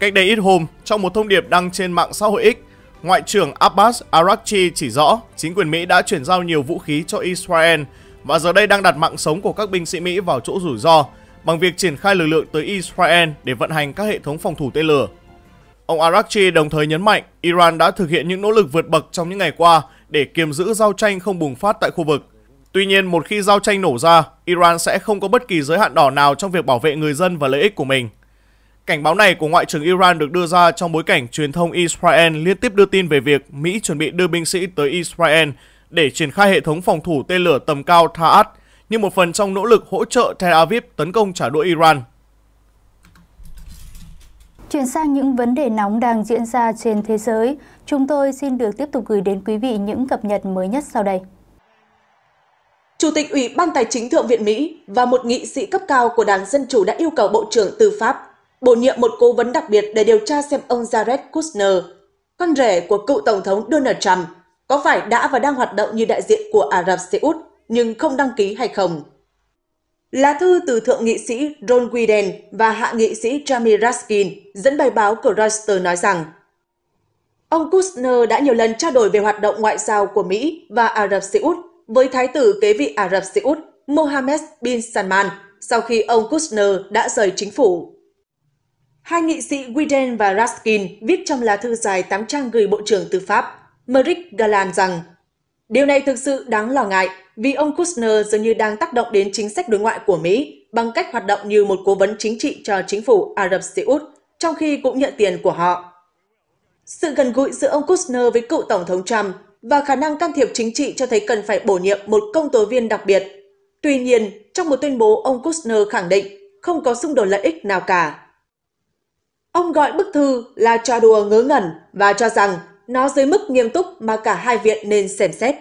Cách đây ít hôm, trong một thông điệp đăng trên mạng xã hội X, Ngoại trưởng Abbas Araghchi chỉ rõ chính quyền Mỹ đã chuyển giao nhiều vũ khí cho Israel và giờ đây đang đặt mạng sống của các binh sĩ Mỹ vào chỗ rủi ro bằng việc triển khai lực lượng tới Israel để vận hành các hệ thống phòng thủ tên lửa. Ông Araghchi đồng thời nhấn mạnh Iran đã thực hiện những nỗ lực vượt bậc trong những ngày qua để kiềm giữ giao tranh không bùng phát tại khu vực. Tuy nhiên, một khi giao tranh nổ ra, Iran sẽ không có bất kỳ giới hạn đỏ nào trong việc bảo vệ người dân và lợi ích của mình. Cảnh báo này của Ngoại trưởng Iran được đưa ra trong bối cảnh truyền thông Israel liên tiếp đưa tin về việc Mỹ chuẩn bị đưa binh sĩ tới Israel để triển khai hệ thống phòng thủ tên lửa tầm cao Thaad như một phần trong nỗ lực hỗ trợ Tel Aviv tấn công trả đũa Iran. Chuyển sang những vấn đề nóng đang diễn ra trên thế giới, chúng tôi xin được tiếp tục gửi đến quý vị những cập nhật mới nhất sau đây. Chủ tịch Ủy ban Tài chính Thượng viện Mỹ và một nghị sĩ cấp cao của Đảng Dân Chủ đã yêu cầu Bộ trưởng Tư pháp bổ nhiệm một cố vấn đặc biệt để điều tra xem ông Jared Kushner, con rể của cựu Tổng thống Donald Trump, có phải đã và đang hoạt động như đại diện của Ả Rập Xê Út nhưng không đăng ký hay không. Lá thư từ Thượng nghị sĩ Ron Wyden và Hạ nghị sĩ Jamie Raskin dẫn bài báo của Reuters nói rằng Ông Kushner đã nhiều lần trao đổi về hoạt động ngoại giao của Mỹ và Ả Rập Xê Út với Thái tử kế vị Ả Rập Xê Út Mohammed bin Salman sau khi ông Kushner đã rời chính phủ. Hai nghị sĩ Widen và Raskin viết trong lá thư dài 8 trang gửi Bộ trưởng Tư pháp Merrick Garland rằng Điều này thực sự đáng lo ngại vì ông Kushner dường như đang tác động đến chính sách đối ngoại của Mỹ bằng cách hoạt động như một cố vấn chính trị cho chính phủ Ả Rập Xê Út, trong khi cũng nhận tiền của họ. Sự gần gũi giữa ông Kushner với cựu Tổng thống Trump và khả năng can thiệp chính trị cho thấy cần phải bổ nhiệm một công tố viên đặc biệt. Tuy nhiên, trong một tuyên bố, ông Kushner khẳng định không có xung đột lợi ích nào cả. Ông gọi bức thư là trò đùa ngớ ngẩn và cho rằng nó dưới mức nghiêm túc mà cả hai viện nên xem xét.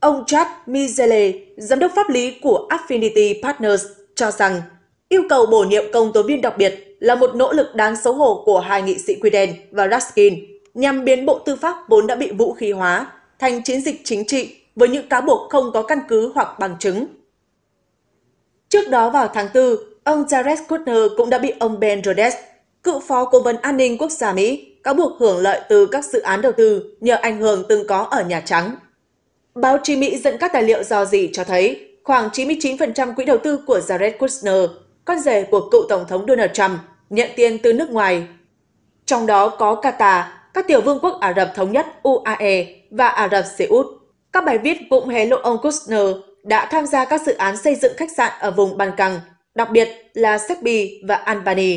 Ông Chad Mizele, giám đốc pháp lý của Affinity Partners, cho rằng yêu cầu bổ nhiệm công tố viên đặc biệt là một nỗ lực đáng xấu hổ của hai nghị sĩ Quyden và Raskin nhằm biến Bộ Tư pháp vốn đã bị vũ khí hóa thành chiến dịch chính trị với những cáo buộc không có căn cứ hoặc bằng chứng. Trước đó vào tháng 4, ông Jared Kushner cũng đã bị ông Ben Rhodes cựu phó cố vấn an ninh quốc gia Mỹ, cáo buộc hưởng lợi từ các dự án đầu tư nhờ ảnh hưởng từng có ở Nhà Trắng. Báo chí Mỹ dẫn các tài liệu do gì cho thấy khoảng 99% quỹ đầu tư của Jared Kushner, con rể của cựu Tổng thống Donald Trump, nhận tiền từ nước ngoài. Trong đó có Qatar, các tiểu vương quốc Ả Rập Thống Nhất UAE và Ả Rập Xê Út. Các bài viết cũng hé lộ ông Kushner đã tham gia các dự án xây dựng khách sạn ở vùng Ban Căng, đặc biệt là Serbia và Albania.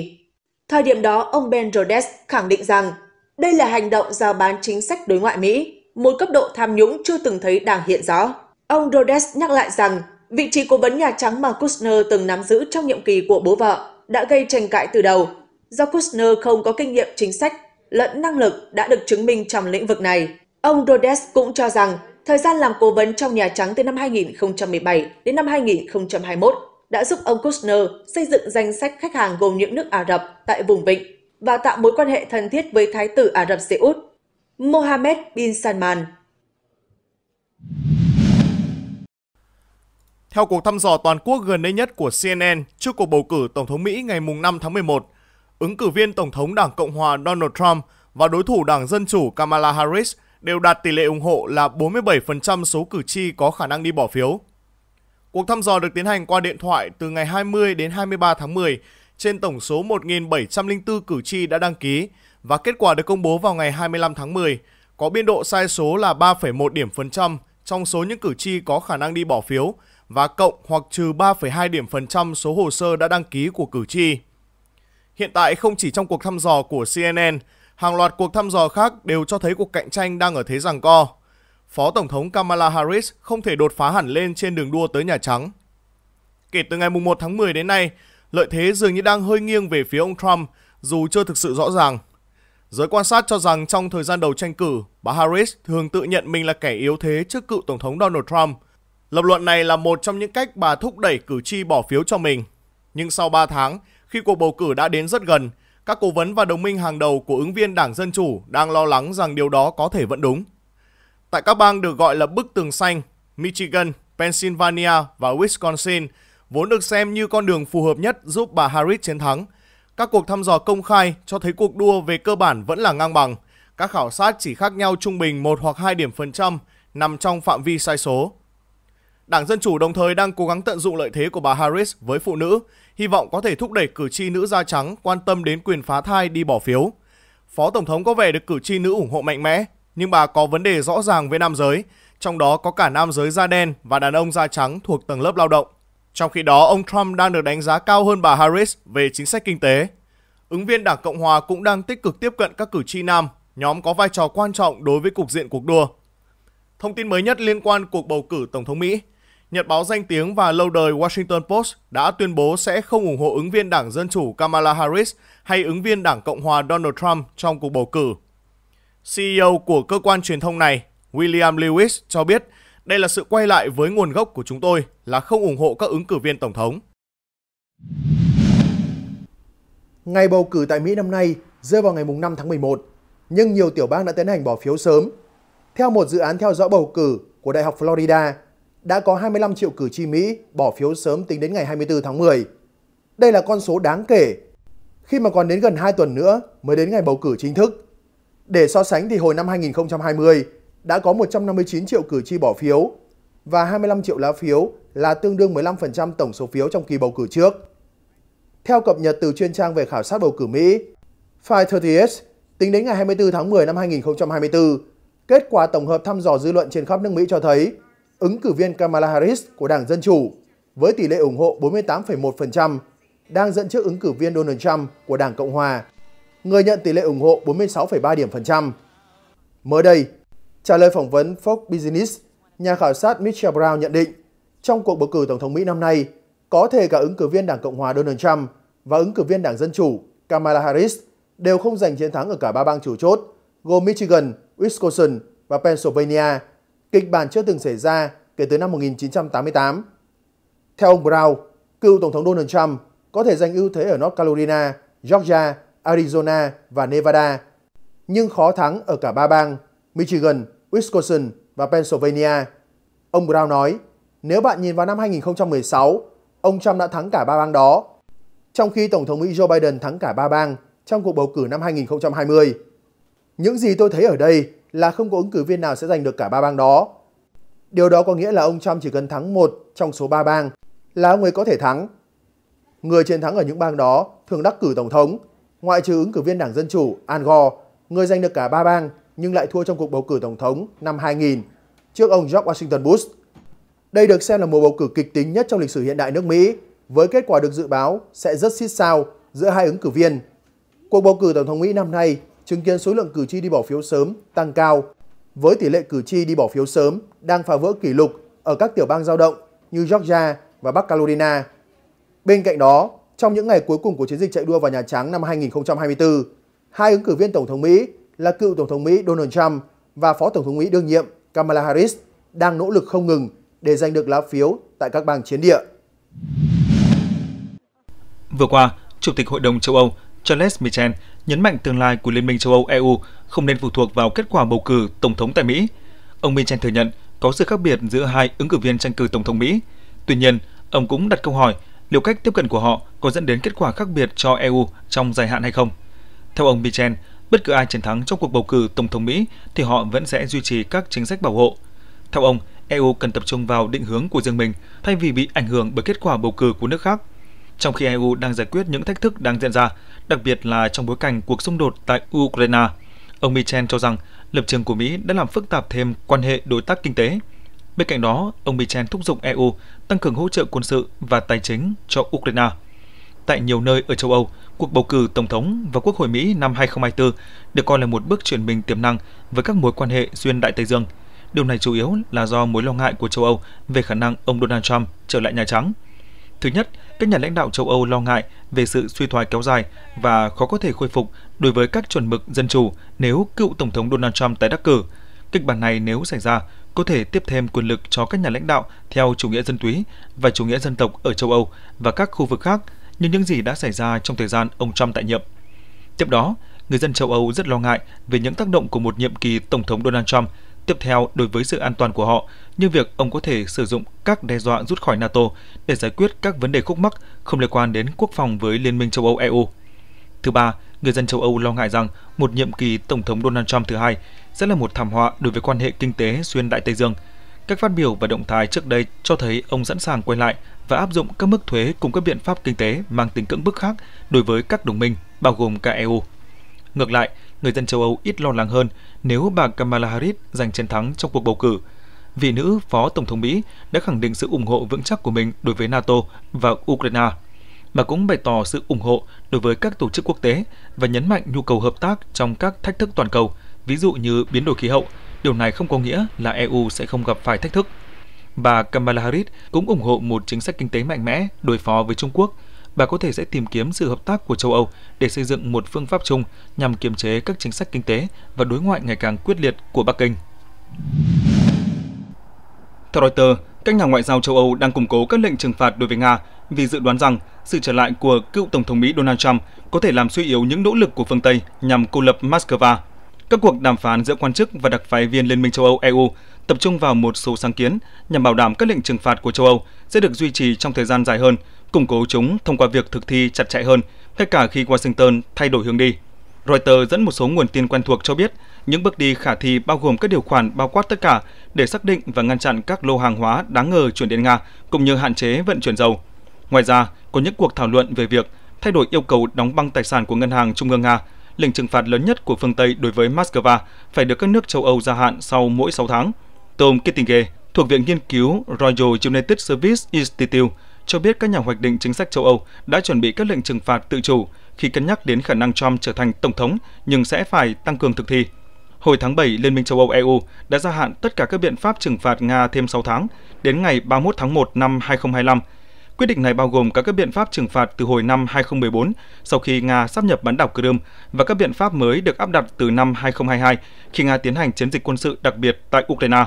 Thời điểm đó, ông Ben Rhodes khẳng định rằng đây là hành động giao bán chính sách đối ngoại Mỹ, một cấp độ tham nhũng chưa từng thấy đảng hiện rõ. Ông Rhodes nhắc lại rằng vị trí cố vấn Nhà Trắng mà Kushner từng nắm giữ trong nhiệm kỳ của bố vợ đã gây tranh cãi từ đầu, do Kushner không có kinh nghiệm chính sách lẫn năng lực đã được chứng minh trong lĩnh vực này. Ông Rhodes cũng cho rằng thời gian làm cố vấn trong Nhà Trắng từ năm 2017 đến năm 2021 đã giúp ông Kushner xây dựng danh sách khách hàng gồm những nước Ả Rập tại vùng Vịnh và tạo mối quan hệ thân thiết với Thái tử Ả Rập Xê Út Mohammed bin Salman. Theo cuộc thăm dò toàn quốc gần đây nhất của CNN trước cuộc bầu cử Tổng thống Mỹ ngày 5 tháng 11, ứng cử viên Tổng thống Đảng Cộng hòa Donald Trump và đối thủ Đảng Dân Chủ Kamala Harris đều đạt tỷ lệ ủng hộ là 47% số cử tri có khả năng đi bỏ phiếu. Cuộc thăm dò được tiến hành qua điện thoại từ ngày 20 đến 23 tháng 10 trên tổng số 1.704 cử tri đã đăng ký và kết quả được công bố vào ngày 25 tháng 10 có biên độ sai số là 3,1 điểm phần trăm trong số những cử tri có khả năng đi bỏ phiếu và cộng hoặc trừ 3,2 điểm phần trăm số hồ sơ đã đăng ký của cử tri. Hiện tại không chỉ trong cuộc thăm dò của CNN, hàng loạt cuộc thăm dò khác đều cho thấy cuộc cạnh tranh đang ở thế giằng co. Phó Tổng thống Kamala Harris không thể đột phá hẳn lên trên đường đua tới Nhà Trắng. Kể từ ngày 1 tháng 10 đến nay, lợi thế dường như đang hơi nghiêng về phía ông Trump dù chưa thực sự rõ ràng. Giới quan sát cho rằng trong thời gian đầu tranh cử, bà Harris thường tự nhận mình là kẻ yếu thế trước cựu Tổng thống Donald Trump. Lập luận này là một trong những cách bà thúc đẩy cử tri bỏ phiếu cho mình. Nhưng sau 3 tháng, khi cuộc bầu cử đã đến rất gần, các cố vấn và đồng minh hàng đầu của ứng viên Đảng Dân Chủ đang lo lắng rằng điều đó có thể vẫn đúng tại các bang được gọi là bức tường xanh, Michigan, Pennsylvania và Wisconsin, vốn được xem như con đường phù hợp nhất giúp bà Harris chiến thắng. Các cuộc thăm dò công khai cho thấy cuộc đua về cơ bản vẫn là ngang bằng. Các khảo sát chỉ khác nhau trung bình 1 hoặc 2 điểm phần trăm nằm trong phạm vi sai số. Đảng Dân Chủ đồng thời đang cố gắng tận dụng lợi thế của bà Harris với phụ nữ, hy vọng có thể thúc đẩy cử tri nữ da trắng quan tâm đến quyền phá thai đi bỏ phiếu. Phó Tổng thống có vẻ được cử tri nữ ủng hộ mạnh mẽ nhưng bà có vấn đề rõ ràng với nam giới, trong đó có cả nam giới da đen và đàn ông da trắng thuộc tầng lớp lao động. Trong khi đó, ông Trump đang được đánh giá cao hơn bà Harris về chính sách kinh tế. Ứng viên Đảng Cộng Hòa cũng đang tích cực tiếp cận các cử tri nam, nhóm có vai trò quan trọng đối với cục diện cuộc đua. Thông tin mới nhất liên quan cuộc bầu cử Tổng thống Mỹ, Nhật báo danh tiếng và lâu đời Washington Post đã tuyên bố sẽ không ủng hộ ứng viên Đảng Dân Chủ Kamala Harris hay ứng viên Đảng Cộng Hòa Donald Trump trong cuộc bầu cử CEO của cơ quan truyền thông này, William Lewis, cho biết đây là sự quay lại với nguồn gốc của chúng tôi là không ủng hộ các ứng cử viên tổng thống. Ngày bầu cử tại Mỹ năm nay rơi vào ngày mùng 5 tháng 11, nhưng nhiều tiểu bang đã tiến hành bỏ phiếu sớm. Theo một dự án theo dõi bầu cử của Đại học Florida, đã có 25 triệu cử tri Mỹ bỏ phiếu sớm tính đến ngày 24 tháng 10. Đây là con số đáng kể khi mà còn đến gần 2 tuần nữa mới đến ngày bầu cử chính thức. Để so sánh thì hồi năm 2020 đã có 159 triệu cử tri bỏ phiếu và 25 triệu lá phiếu là tương đương 15% tổng số phiếu trong kỳ bầu cử trước. Theo cập nhật từ chuyên trang về khảo sát bầu cử Mỹ, 530 tính đến ngày 24 tháng 10 năm 2024, kết quả tổng hợp thăm dò dư luận trên khắp nước Mỹ cho thấy ứng cử viên Kamala Harris của Đảng Dân Chủ với tỷ lệ ủng hộ 48,1% đang dẫn trước ứng cử viên Donald Trump của Đảng Cộng Hòa người nhận tỷ lệ ủng hộ 46,3 điểm phần trăm. Mới đây, trả lời phỏng vấn Fox Business, nhà khảo sát Mitchell Brown nhận định, trong cuộc bầu cử Tổng thống Mỹ năm nay, có thể cả ứng cử viên Đảng Cộng hòa Donald Trump và ứng cử viên Đảng Dân Chủ Kamala Harris đều không giành chiến thắng ở cả ba bang chủ chốt, gồm Michigan, Wisconsin và Pennsylvania, kịch bản chưa từng xảy ra kể từ năm 1988. Theo ông Brown, cựu Tổng thống Donald Trump có thể giành ưu thế ở North Carolina, Georgia Arizona và Nevada, nhưng khó thắng ở cả ba bang Michigan, Wisconsin và Pennsylvania. Ông Brown nói, nếu bạn nhìn vào năm 2016, ông Trump đã thắng cả ba bang đó, trong khi Tổng thống Mỹ Joe Biden thắng cả ba bang trong cuộc bầu cử năm 2020. Những gì tôi thấy ở đây là không có ứng cử viên nào sẽ giành được cả ba bang đó. Điều đó có nghĩa là ông Trump chỉ cần thắng một trong số ba bang là người có thể thắng. Người chiến thắng ở những bang đó thường đắc cử tổng thống Ngoại trừ ứng cử viên Đảng Dân Chủ Al Gore, người giành được cả ba bang nhưng lại thua trong cuộc bầu cử Tổng thống năm 2000 trước ông George Washington Bush. Đây được xem là mùa bầu cử kịch tính nhất trong lịch sử hiện đại nước Mỹ, với kết quả được dự báo sẽ rất xít sao giữa hai ứng cử viên. Cuộc bầu cử Tổng thống Mỹ năm nay chứng kiến số lượng cử tri đi bỏ phiếu sớm tăng cao, với tỷ lệ cử tri đi bỏ phiếu sớm đang phá vỡ kỷ lục ở các tiểu bang giao động như Georgia và Bắc Carolina. Bên cạnh đó, trong những ngày cuối cùng của chiến dịch chạy đua vào Nhà Trắng năm 2024, hai ứng cử viên Tổng thống Mỹ là cựu Tổng thống Mỹ Donald Trump và Phó Tổng thống Mỹ đương nhiệm Kamala Harris đang nỗ lực không ngừng để giành được lá phiếu tại các bang chiến địa. Vừa qua, Chủ tịch Hội đồng châu Âu Charles Michel nhấn mạnh tương lai của Liên minh châu Âu EU không nên phụ thuộc vào kết quả bầu cử tổng thống tại Mỹ. Ông Michel thừa nhận có sự khác biệt giữa hai ứng cử viên tranh cử tổng thống Mỹ. Tuy nhiên, ông cũng đặt câu hỏi liệu cách tiếp cận của họ có dẫn đến kết quả khác biệt cho EU trong dài hạn hay không. Theo ông Michel, bất cứ ai chiến thắng trong cuộc bầu cử Tổng thống Mỹ thì họ vẫn sẽ duy trì các chính sách bảo hộ. Theo ông, EU cần tập trung vào định hướng của riêng mình thay vì bị ảnh hưởng bởi kết quả bầu cử của nước khác. Trong khi EU đang giải quyết những thách thức đang diễn ra, đặc biệt là trong bối cảnh cuộc xung đột tại Ukraine, ông Michel cho rằng lập trường của Mỹ đã làm phức tạp thêm quan hệ đối tác kinh tế. Bên cạnh đó, ông Michel thúc giục EU tăng cường hỗ trợ quân sự và tài chính cho Ukraine. Tại nhiều nơi ở châu Âu, cuộc bầu cử Tổng thống và Quốc hội Mỹ năm 2024 được coi là một bước chuyển mình tiềm năng với các mối quan hệ xuyên Đại Tây Dương. Điều này chủ yếu là do mối lo ngại của châu Âu về khả năng ông Donald Trump trở lại Nhà Trắng. Thứ nhất, các nhà lãnh đạo châu Âu lo ngại về sự suy thoái kéo dài và khó có thể khôi phục đối với các chuẩn mực dân chủ nếu cựu Tổng thống Donald Trump tái đắc cử. Kịch bản này nếu xảy ra có thể tiếp thêm quyền lực cho các nhà lãnh đạo theo chủ nghĩa dân túy và chủ nghĩa dân tộc ở châu Âu và các khu vực khác như những gì đã xảy ra trong thời gian ông Trump tại nhiệm. Tiếp đó, người dân châu Âu rất lo ngại về những tác động của một nhiệm kỳ Tổng thống Donald Trump tiếp theo đối với sự an toàn của họ, như việc ông có thể sử dụng các đe dọa rút khỏi NATO để giải quyết các vấn đề khúc mắc không liên quan đến quốc phòng với Liên minh châu Âu EU. Thứ ba, người dân châu Âu lo ngại rằng một nhiệm kỳ Tổng thống Donald Trump thứ hai sẽ là một thảm họa đối với quan hệ kinh tế xuyên Đại Tây Dương. Các phát biểu và động thái trước đây cho thấy ông sẵn sàng quay lại và áp dụng các mức thuế cùng các biện pháp kinh tế mang tính cưỡng bức khác đối với các đồng minh, bao gồm cả EU. Ngược lại, người dân châu Âu ít lo lắng hơn nếu bà Kamala Harris giành chiến thắng trong cuộc bầu cử. Vị nữ Phó Tổng thống Mỹ đã khẳng định sự ủng hộ vững chắc của mình đối với NATO và Ukraine mà cũng bày tỏ sự ủng hộ đối với các tổ chức quốc tế và nhấn mạnh nhu cầu hợp tác trong các thách thức toàn cầu, ví dụ như biến đổi khí hậu. Điều này không có nghĩa là EU sẽ không gặp phải thách thức. Bà Kamala Harris cũng ủng hộ một chính sách kinh tế mạnh mẽ đối phó với Trung Quốc. Bà có thể sẽ tìm kiếm sự hợp tác của châu Âu để xây dựng một phương pháp chung nhằm kiềm chế các chính sách kinh tế và đối ngoại ngày càng quyết liệt của Bắc Kinh. Theo Reuters, các nhà ngoại giao châu Âu đang củng cố các lệnh trừng phạt đối với Nga vì dự đoán rằng sự trở lại của cựu Tổng thống Mỹ Donald Trump có thể làm suy yếu những nỗ lực của phương Tây nhằm cô lập Moscow. Các cuộc đàm phán giữa quan chức và đặc phái viên Liên minh châu Âu EU tập trung vào một số sáng kiến nhằm bảo đảm các lệnh trừng phạt của châu Âu sẽ được duy trì trong thời gian dài hơn, củng cố chúng thông qua việc thực thi chặt chẽ hơn, ngay cả khi Washington thay đổi hướng đi. Reuters dẫn một số nguồn tin quen thuộc cho biết, những bước đi khả thi bao gồm các điều khoản bao quát tất cả để xác định và ngăn chặn các lô hàng hóa đáng ngờ chuyển đến Nga, cũng như hạn chế vận chuyển dầu. Ngoài ra, có những cuộc thảo luận về việc thay đổi yêu cầu đóng băng tài sản của Ngân hàng Trung ương Nga, lệnh trừng phạt lớn nhất của phương Tây đối với Moscow phải được các nước châu Âu gia hạn sau mỗi 6 tháng. Tom Kittinger thuộc Viện Nghiên cứu Royal United Service Institute cho biết các nhà hoạch định chính sách châu Âu đã chuẩn bị các lệnh trừng phạt tự chủ khi cân nhắc đến khả năng Trump trở thành tổng thống nhưng sẽ phải tăng cường thực thi. Hồi tháng 7, Liên minh châu Âu EU đã gia hạn tất cả các biện pháp trừng phạt Nga thêm 6 tháng đến ngày 31 tháng 1 năm 2025 Quyết định này bao gồm cả các biện pháp trừng phạt từ hồi năm 2014 sau khi Nga sáp nhập bán đảo Crimea và các biện pháp mới được áp đặt từ năm 2022 khi Nga tiến hành chiến dịch quân sự đặc biệt tại Ukraine.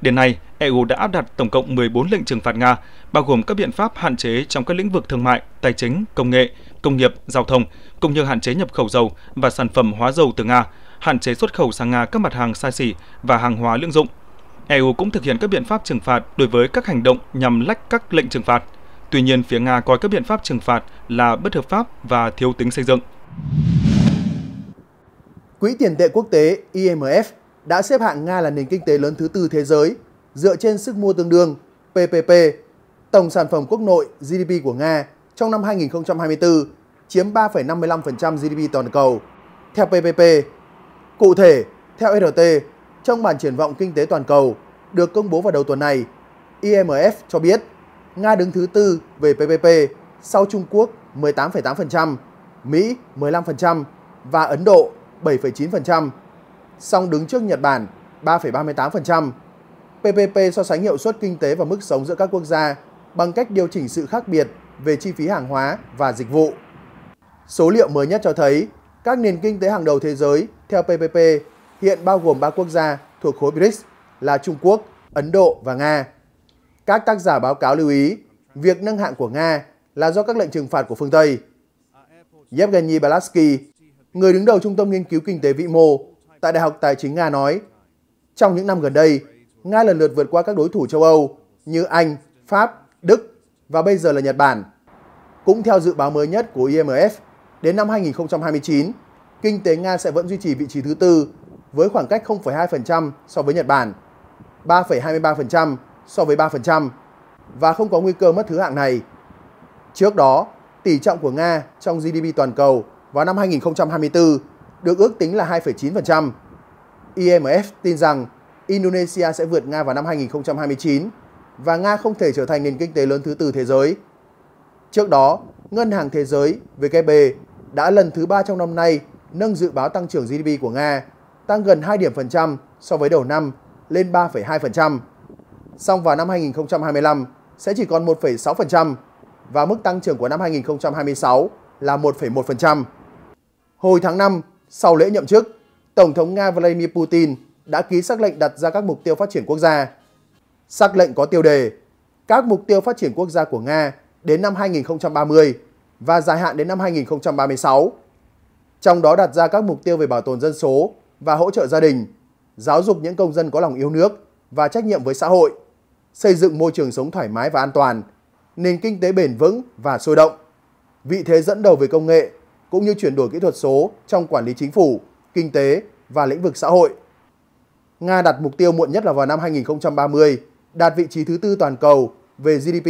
Đến nay, EU đã áp đặt tổng cộng 14 lệnh trừng phạt Nga, bao gồm các biện pháp hạn chế trong các lĩnh vực thương mại, tài chính, công nghệ, công nghiệp, giao thông, cũng như hạn chế nhập khẩu dầu và sản phẩm hóa dầu từ Nga, hạn chế xuất khẩu sang Nga các mặt hàng xa xỉ và hàng hóa lương dụng. EU cũng thực hiện các biện pháp trừng phạt đối với các hành động nhằm lách các lệnh trừng phạt. Tuy nhiên, phía Nga coi các biện pháp trừng phạt là bất hợp pháp và thiếu tính xây dựng. Quỹ tiền tệ quốc tế IMF đã xếp hạng Nga là nền kinh tế lớn thứ tư thế giới dựa trên sức mua tương đương PPP, tổng sản phẩm quốc nội GDP của Nga trong năm 2024 chiếm 3,55% GDP toàn cầu theo PPP. Cụ thể, theo RT, trong bản triển vọng kinh tế toàn cầu được công bố vào đầu tuần này, IMF cho biết Nga đứng thứ tư về PPP sau Trung Quốc 18,8%, Mỹ 15% và Ấn Độ 7,9%, song đứng trước Nhật Bản 3,38%. PPP so sánh hiệu suất kinh tế và mức sống giữa các quốc gia bằng cách điều chỉnh sự khác biệt về chi phí hàng hóa và dịch vụ. Số liệu mới nhất cho thấy các nền kinh tế hàng đầu thế giới theo PPP hiện bao gồm 3 quốc gia thuộc khối BRICS là Trung Quốc, Ấn Độ và Nga. Các tác giả báo cáo lưu ý, việc nâng hạng của Nga là do các lệnh trừng phạt của phương Tây. Yevgeny Balasky, người đứng đầu Trung tâm Nghiên cứu Kinh tế Vĩ mô tại Đại học Tài chính Nga nói, trong những năm gần đây, Nga lần lượt vượt qua các đối thủ châu Âu như Anh, Pháp, Đức và bây giờ là Nhật Bản. Cũng theo dự báo mới nhất của IMF, đến năm 2029, kinh tế Nga sẽ vẫn duy trì vị trí thứ tư với khoảng cách 0,2% so với Nhật Bản, 3,23% so với 3% và không có nguy cơ mất thứ hạng này. Trước đó, tỷ trọng của Nga trong GDP toàn cầu vào năm 2024 được ước tính là 2,9%. IMF tin rằng Indonesia sẽ vượt Nga vào năm 2029 và Nga không thể trở thành nền kinh tế lớn thứ tư thế giới. Trước đó, Ngân hàng Thế giới WB đã lần thứ ba trong năm nay nâng dự báo tăng trưởng GDP của Nga tăng gần 2 điểm phần trăm so với đầu năm lên 3,2% song vào năm 2025 sẽ chỉ còn 1,6% và mức tăng trưởng của năm 2026 là 1,1%. Hồi tháng 5, sau lễ nhậm chức, Tổng thống Nga Vladimir Putin đã ký sắc lệnh đặt ra các mục tiêu phát triển quốc gia. Sắc lệnh có tiêu đề Các mục tiêu phát triển quốc gia của Nga đến năm 2030 và dài hạn đến năm 2036. Trong đó đặt ra các mục tiêu về bảo tồn dân số và hỗ trợ gia đình, giáo dục những công dân có lòng yêu nước và trách nhiệm với xã hội, xây dựng môi trường sống thoải mái và an toàn, nền kinh tế bền vững và sôi động, vị thế dẫn đầu về công nghệ cũng như chuyển đổi kỹ thuật số trong quản lý chính phủ, kinh tế và lĩnh vực xã hội. Nga đặt mục tiêu muộn nhất là vào năm 2030 đạt vị trí thứ tư toàn cầu về GDP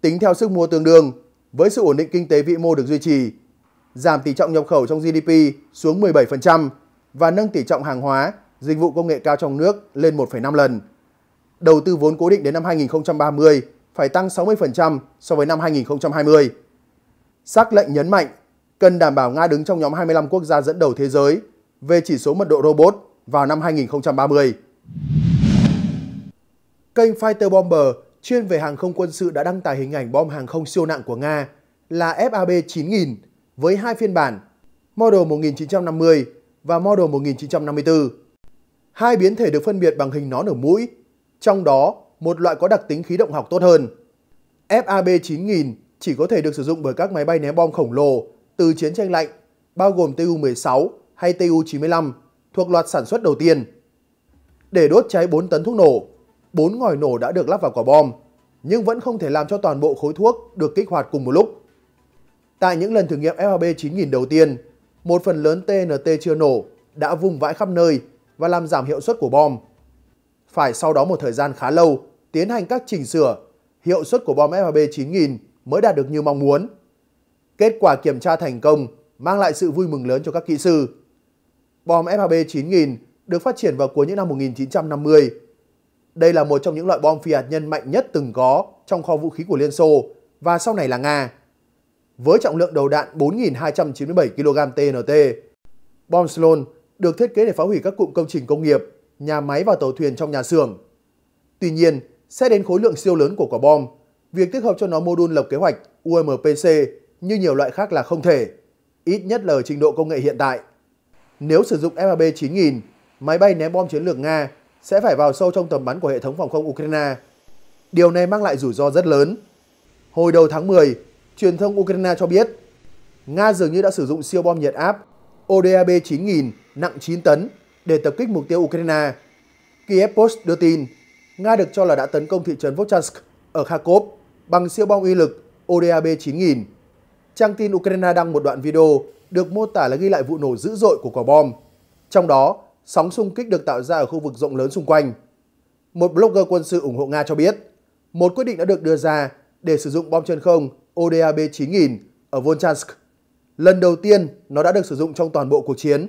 tính theo sức mua tương đương với sự ổn định kinh tế vĩ mô được duy trì, giảm tỷ trọng nhập khẩu trong GDP xuống 17% và nâng tỷ trọng hàng hóa, dịch vụ công nghệ cao trong nước lên 1,5 lần đầu tư vốn cố định đến năm 2030 phải tăng 60% so với năm 2020. Sắc lệnh nhấn mạnh cần đảm bảo Nga đứng trong nhóm 25 quốc gia dẫn đầu thế giới về chỉ số mật độ robot vào năm 2030. Kênh Fighter Bomber chuyên về hàng không quân sự đã đăng tải hình ảnh bom hàng không siêu nặng của Nga là FAB-9000 với hai phiên bản, model 1950 và model 1954. Hai biến thể được phân biệt bằng hình nón ở mũi trong đó một loại có đặc tính khí động học tốt hơn. FAB-9000 chỉ có thể được sử dụng bởi các máy bay ném bom khổng lồ từ chiến tranh lạnh, bao gồm Tu-16 hay Tu-95, thuộc loạt sản xuất đầu tiên. Để đốt cháy 4 tấn thuốc nổ, 4 ngòi nổ đã được lắp vào quả bom, nhưng vẫn không thể làm cho toàn bộ khối thuốc được kích hoạt cùng một lúc. Tại những lần thử nghiệm FAB-9000 đầu tiên, một phần lớn TNT chưa nổ đã vùng vãi khắp nơi và làm giảm hiệu suất của bom phải sau đó một thời gian khá lâu tiến hành các chỉnh sửa, hiệu suất của bom FAB 9000 mới đạt được như mong muốn. Kết quả kiểm tra thành công mang lại sự vui mừng lớn cho các kỹ sư. Bom FAB 9000 được phát triển vào cuối những năm 1950. Đây là một trong những loại bom phi hạt nhân mạnh nhất từng có trong kho vũ khí của Liên Xô và sau này là Nga. Với trọng lượng đầu đạn 4.297 kg TNT, bom Sloan được thiết kế để phá hủy các cụm công trình công nghiệp nhà máy và tàu thuyền trong nhà xưởng. Tuy nhiên, xét đến khối lượng siêu lớn của quả bom, việc tích hợp cho nó mô đun lập kế hoạch UMPC như nhiều loại khác là không thể, ít nhất là ở trình độ công nghệ hiện tại. Nếu sử dụng MAB 9000, máy bay ném bom chiến lược Nga sẽ phải vào sâu trong tầm bắn của hệ thống phòng không Ukraine. Điều này mang lại rủi ro rất lớn. Hồi đầu tháng 10, truyền thông Ukraine cho biết, Nga dường như đã sử dụng siêu bom nhiệt áp ODAB 9000 nặng 9 tấn để tập kích mục tiêu Ukraine. Kiev Post đưa tin, Nga được cho là đã tấn công thị trấn Vochansk ở Kharkov bằng siêu bom uy lực ODAB 9000. Trang tin Ukraine đăng một đoạn video được mô tả là ghi lại vụ nổ dữ dội của quả bom. Trong đó, sóng xung kích được tạo ra ở khu vực rộng lớn xung quanh. Một blogger quân sự ủng hộ Nga cho biết, một quyết định đã được đưa ra để sử dụng bom chân không ODAB 9000 ở Volchansk. Lần đầu tiên, nó đã được sử dụng trong toàn bộ cuộc chiến.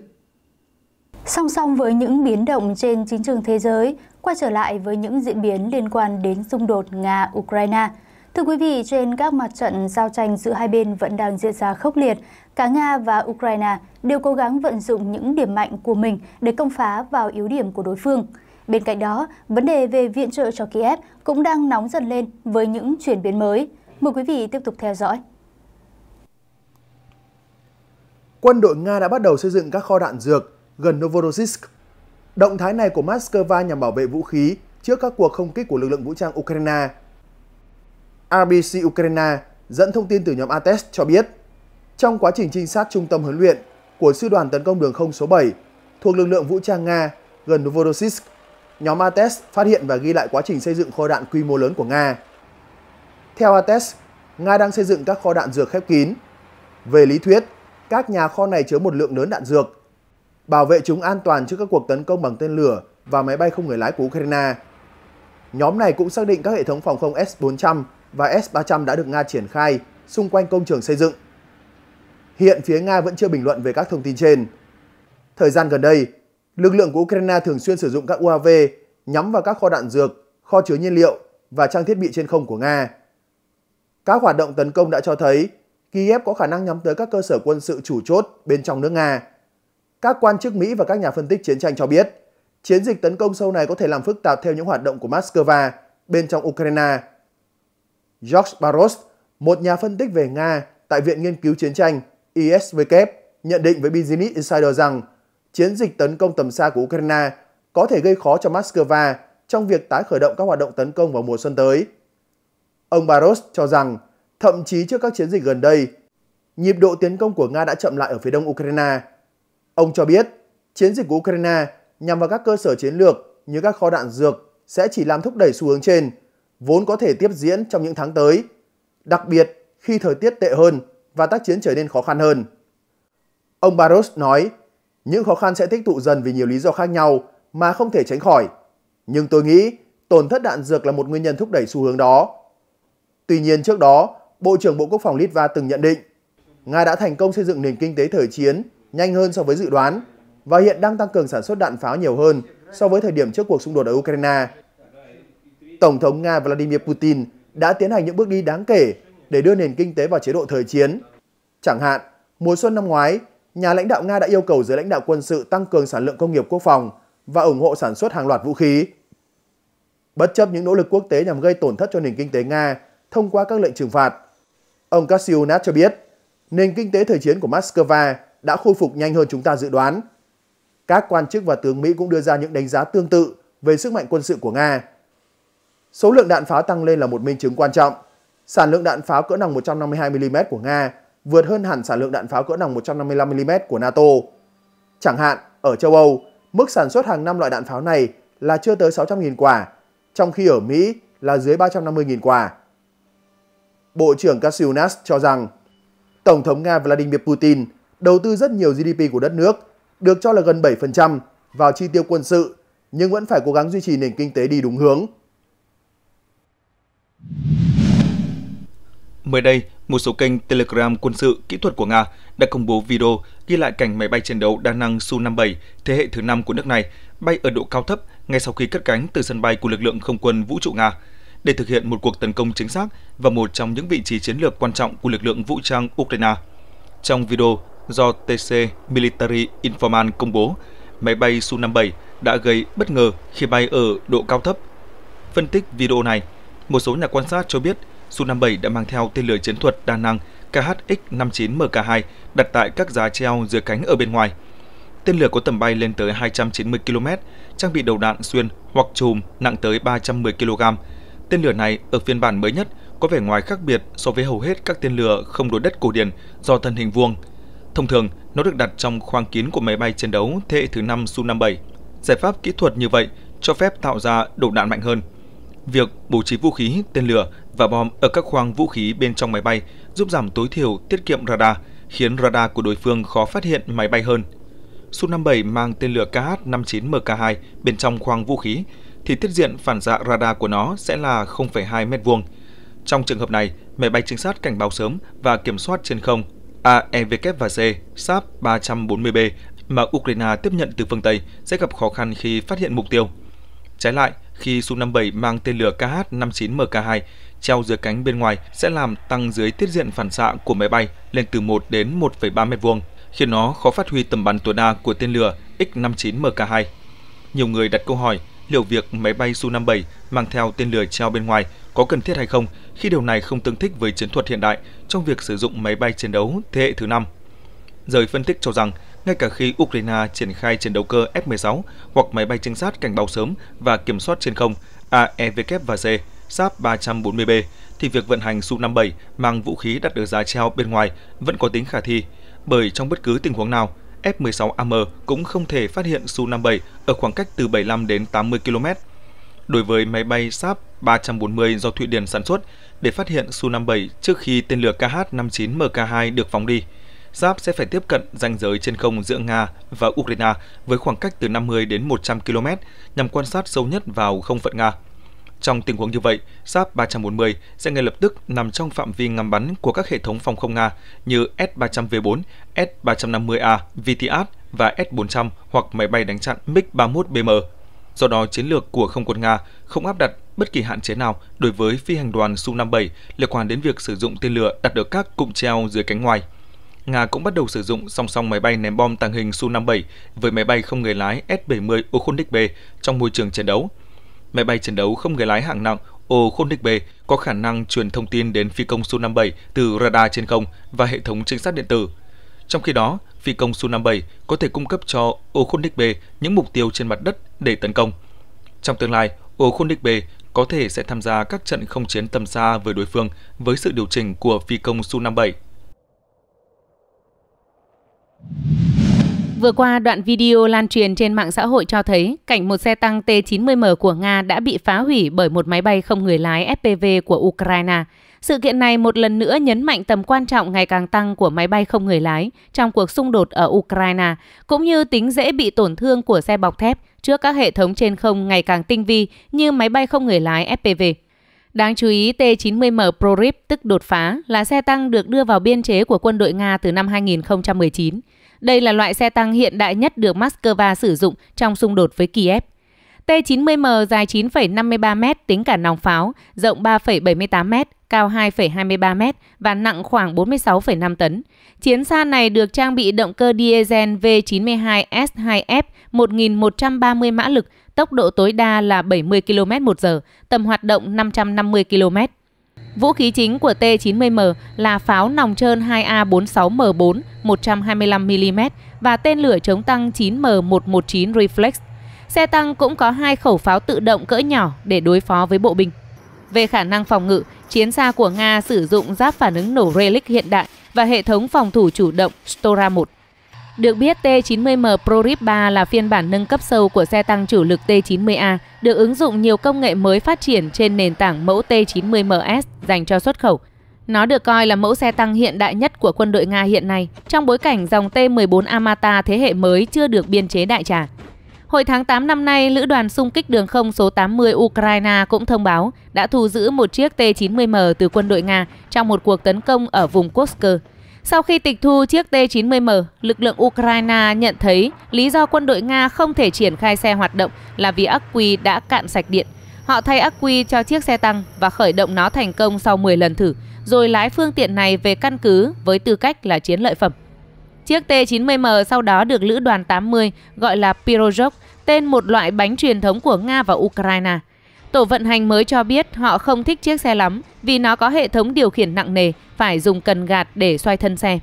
Song song với những biến động trên chính trường thế giới, quay trở lại với những diễn biến liên quan đến xung đột Nga-Ukraine. Thưa quý vị, trên các mặt trận giao tranh giữa hai bên vẫn đang diễn ra khốc liệt. Cả Nga và Ukraine đều cố gắng vận dụng những điểm mạnh của mình để công phá vào yếu điểm của đối phương. Bên cạnh đó, vấn đề về viện trợ cho Kiev cũng đang nóng dần lên với những chuyển biến mới. Mời quý vị tiếp tục theo dõi. Quân đội Nga đã bắt đầu xây dựng các kho đạn dược gần Novorossiysk. Động thái này của Moscow nhằm bảo vệ vũ khí trước các cuộc không kích của lực lượng vũ trang Ukraine. RBC Ukraine dẫn thông tin từ nhóm ATES cho biết, trong quá trình trinh sát trung tâm huấn luyện của sư đoàn tấn công đường không số 7 thuộc lực lượng vũ trang Nga gần Novorossiysk, nhóm ATES phát hiện và ghi lại quá trình xây dựng kho đạn quy mô lớn của Nga. Theo ATES, Nga đang xây dựng các kho đạn dược khép kín. Về lý thuyết, các nhà kho này chứa một lượng lớn đạn dược bảo vệ chúng an toàn trước các cuộc tấn công bằng tên lửa và máy bay không người lái của Ukraine. Nhóm này cũng xác định các hệ thống phòng không S-400 và S-300 đã được Nga triển khai xung quanh công trường xây dựng. Hiện phía Nga vẫn chưa bình luận về các thông tin trên. Thời gian gần đây, lực lượng của Ukraine thường xuyên sử dụng các UAV nhắm vào các kho đạn dược, kho chứa nhiên liệu và trang thiết bị trên không của Nga. Các hoạt động tấn công đã cho thấy Kiev có khả năng nhắm tới các cơ sở quân sự chủ chốt bên trong nước Nga. Các quan chức Mỹ và các nhà phân tích chiến tranh cho biết, chiến dịch tấn công sâu này có thể làm phức tạp theo những hoạt động của Moscow bên trong Ukraine. George Barros, một nhà phân tích về Nga tại Viện Nghiên cứu Chiến tranh ISVK, nhận định với Business Insider rằng chiến dịch tấn công tầm xa của Ukraine có thể gây khó cho Moscow trong việc tái khởi động các hoạt động tấn công vào mùa xuân tới. Ông Barros cho rằng, thậm chí trước các chiến dịch gần đây, nhịp độ tiến công của Nga đã chậm lại ở phía đông Ukraine Ông cho biết, chiến dịch của Ukraine nhằm vào các cơ sở chiến lược như các kho đạn dược sẽ chỉ làm thúc đẩy xu hướng trên, vốn có thể tiếp diễn trong những tháng tới, đặc biệt khi thời tiết tệ hơn và tác chiến trở nên khó khăn hơn. Ông Barros nói, những khó khăn sẽ tích tụ dần vì nhiều lý do khác nhau mà không thể tránh khỏi. Nhưng tôi nghĩ tổn thất đạn dược là một nguyên nhân thúc đẩy xu hướng đó. Tuy nhiên trước đó, Bộ trưởng Bộ Quốc phòng Litva từng nhận định, Nga đã thành công xây dựng nền kinh tế thời chiến nhanh hơn so với dự đoán và hiện đang tăng cường sản xuất đạn pháo nhiều hơn so với thời điểm trước cuộc xung đột ở Ukraine. Tổng thống Nga Vladimir Putin đã tiến hành những bước đi đáng kể để đưa nền kinh tế vào chế độ thời chiến. Chẳng hạn, mùa xuân năm ngoái, nhà lãnh đạo Nga đã yêu cầu giới lãnh đạo quân sự tăng cường sản lượng công nghiệp quốc phòng và ủng hộ sản xuất hàng loạt vũ khí. Bất chấp những nỗ lực quốc tế nhằm gây tổn thất cho nền kinh tế Nga thông qua các lệnh trừng phạt, ông Kasyunat cho biết nền kinh tế thời chiến của Moscow đã khôi phục nhanh hơn chúng ta dự đoán. Các quan chức và tướng Mỹ cũng đưa ra những đánh giá tương tự về sức mạnh quân sự của Nga. Số lượng đạn pháo tăng lên là một minh chứng quan trọng. Sản lượng đạn pháo cỡ nòng 152mm của Nga vượt hơn hẳn sản lượng đạn pháo cỡ nòng 155mm của NATO. Chẳng hạn, ở châu Âu, mức sản xuất hàng năm loại đạn pháo này là chưa tới 600.000 quả, trong khi ở Mỹ là dưới 350.000 quả. Bộ trưởng Kasiunas cho rằng, Tổng thống Nga Vladimir Putin đầu tư rất nhiều GDP của đất nước, được cho là gần 7% vào chi tiêu quân sự, nhưng vẫn phải cố gắng duy trì nền kinh tế đi đúng hướng. Mới đây, một số kênh Telegram quân sự kỹ thuật của Nga đã công bố video ghi lại cảnh máy bay chiến đấu đa năng Su-57 thế hệ thứ 5 của nước này bay ở độ cao thấp ngay sau khi cất cánh từ sân bay của lực lượng không quân vũ trụ Nga để thực hiện một cuộc tấn công chính xác vào một trong những vị trí chiến lược quan trọng của lực lượng vũ trang Ukraine. Trong video, do TC Military Informant công bố, máy bay Su-57 đã gây bất ngờ khi bay ở độ cao thấp. Phân tích video này, một số nhà quan sát cho biết Su-57 đã mang theo tên lửa chiến thuật đa năng KHX-59MK2 đặt tại các giá treo dưới cánh ở bên ngoài. Tên lửa có tầm bay lên tới 290 km, trang bị đầu đạn xuyên hoặc chùm nặng tới 310 kg. Tên lửa này ở phiên bản mới nhất có vẻ ngoài khác biệt so với hầu hết các tên lửa không đối đất cổ điển do thân hình vuông Thông thường, nó được đặt trong khoang kín của máy bay chiến đấu thế hệ thứ 5 Su-57. Giải pháp kỹ thuật như vậy cho phép tạo ra đầu đạn mạnh hơn. Việc bố trí vũ khí, tên lửa và bom ở các khoang vũ khí bên trong máy bay giúp giảm tối thiểu tiết kiệm radar, khiến radar của đối phương khó phát hiện máy bay hơn. Su-57 mang tên lửa KH-59MK2 bên trong khoang vũ khí, thì tiết diện phản xạ radar của nó sẽ là 0,2 m vuông. Trong trường hợp này, máy bay trinh sát cảnh báo sớm và kiểm soát trên không E và AEWG SAP 340B mà Ukraine tiếp nhận từ phương Tây sẽ gặp khó khăn khi phát hiện mục tiêu. Trái lại, khi Su-57 mang tên lửa KH-59MK2 treo dưới cánh bên ngoài sẽ làm tăng dưới tiết diện phản xạ của máy bay lên từ 1 đến 1,3 mét vuông, khiến nó khó phát huy tầm bắn tối đa của tên lửa X-59MK2. Nhiều người đặt câu hỏi liệu việc máy bay Su-57 mang theo tên lửa treo bên ngoài có cần thiết hay không khi điều này không tương thích với chiến thuật hiện đại trong việc sử dụng máy bay chiến đấu thế hệ thứ năm. Giới phân tích cho rằng, ngay cả khi Ukraine triển khai chiến đấu cơ F-16 hoặc máy bay trinh sát cảnh báo sớm và kiểm soát trên không AEW và C, SAP 340B, thì việc vận hành Su-57 mang vũ khí đặt ở giá treo bên ngoài vẫn có tính khả thi, bởi trong bất cứ tình huống nào, F-16AM cũng không thể phát hiện Su-57 ở khoảng cách từ 75 đến 80 km. Đối với máy bay Saab 340 do Thụy Điển sản xuất, để phát hiện Su-57 trước khi tên lửa KH-59MK2 được phóng đi, Saab sẽ phải tiếp cận ranh giới trên không giữa Nga và Ukraine với khoảng cách từ 50 đến 100 km nhằm quan sát sâu nhất vào không phận Nga. Trong tình huống như vậy, Sap-340 sẽ ngay lập tức nằm trong phạm vi ngắm bắn của các hệ thống phòng không Nga như S-300V4, S-350A, VTAT và S-400 hoặc máy bay đánh chặn MiG-31BM. Do đó, chiến lược của không quân Nga không áp đặt bất kỳ hạn chế nào đối với phi hành đoàn Su-57 liên quan đến việc sử dụng tên lửa đặt được các cụm treo dưới cánh ngoài. Nga cũng bắt đầu sử dụng song song máy bay ném bom tàng hình Su-57 với máy bay không người lái S-70 Okhotnik B trong môi trường chiến đấu – máy bay chiến đấu không người lái hạng nặng Ô Khôn Địch B có khả năng truyền thông tin đến phi công Su-57 từ radar trên không và hệ thống trinh sát điện tử. Trong khi đó, phi công Su-57 có thể cung cấp cho Ô Khôn Địch B những mục tiêu trên mặt đất để tấn công. Trong tương lai, Ô Khôn Địch B có thể sẽ tham gia các trận không chiến tầm xa với đối phương với sự điều chỉnh của phi công Su-57. Vừa qua, đoạn video lan truyền trên mạng xã hội cho thấy cảnh một xe tăng T-90M của Nga đã bị phá hủy bởi một máy bay không người lái FPV của Ukraine. Sự kiện này một lần nữa nhấn mạnh tầm quan trọng ngày càng tăng của máy bay không người lái trong cuộc xung đột ở Ukraine, cũng như tính dễ bị tổn thương của xe bọc thép trước các hệ thống trên không ngày càng tinh vi như máy bay không người lái FPV. Đáng chú ý, T-90M Prorip, tức đột phá, là xe tăng được đưa vào biên chế của quân đội Nga từ năm 2019. Đây là loại xe tăng hiện đại nhất được Moscow sử dụng trong xung đột với Kiev. T-90M dài 9,53m tính cả nòng pháo, rộng 3,78m, cao 2,23m và nặng khoảng 46,5 tấn. Chiến xa này được trang bị động cơ diesel V92S2F 1130 mã lực, tốc độ tối đa là 70 km một giờ, tầm hoạt động 550 km. Vũ khí chính của T-90M là pháo nòng trơn 2A46M4 125mm và tên lửa chống tăng 9M119 Reflex. Xe tăng cũng có hai khẩu pháo tự động cỡ nhỏ để đối phó với bộ binh. Về khả năng phòng ngự, chiến xa của Nga sử dụng giáp phản ứng nổ Relic hiện đại và hệ thống phòng thủ chủ động Stora 1. Được biết, T90M ProRip 3 là phiên bản nâng cấp sâu của xe tăng chủ lực T90A, được ứng dụng nhiều công nghệ mới phát triển trên nền tảng mẫu T90MS dành cho xuất khẩu. Nó được coi là mẫu xe tăng hiện đại nhất của quân đội Nga hiện nay, trong bối cảnh dòng T-14 Amata thế hệ mới chưa được biên chế đại trà. Hồi tháng 8 năm nay, Lữ đoàn xung kích đường không số 80 Ukraine cũng thông báo đã thu giữ một chiếc T-90M từ quân đội Nga trong một cuộc tấn công ở vùng Kursk. Sau khi tịch thu chiếc T-90M, lực lượng Ukraine nhận thấy lý do quân đội Nga không thể triển khai xe hoạt động là vì ắc quy đã cạn sạch điện. Họ thay ắc quy cho chiếc xe tăng và khởi động nó thành công sau 10 lần thử, rồi lái phương tiện này về căn cứ với tư cách là chiến lợi phẩm. Chiếc T-90M sau đó được Lữ đoàn 80 gọi là Pirozhok, tên một loại bánh truyền thống của Nga và Ukraine – Tổ vận hành mới cho biết họ không thích chiếc xe lắm vì nó có hệ thống điều khiển nặng nề, phải dùng cần gạt để xoay thân xe.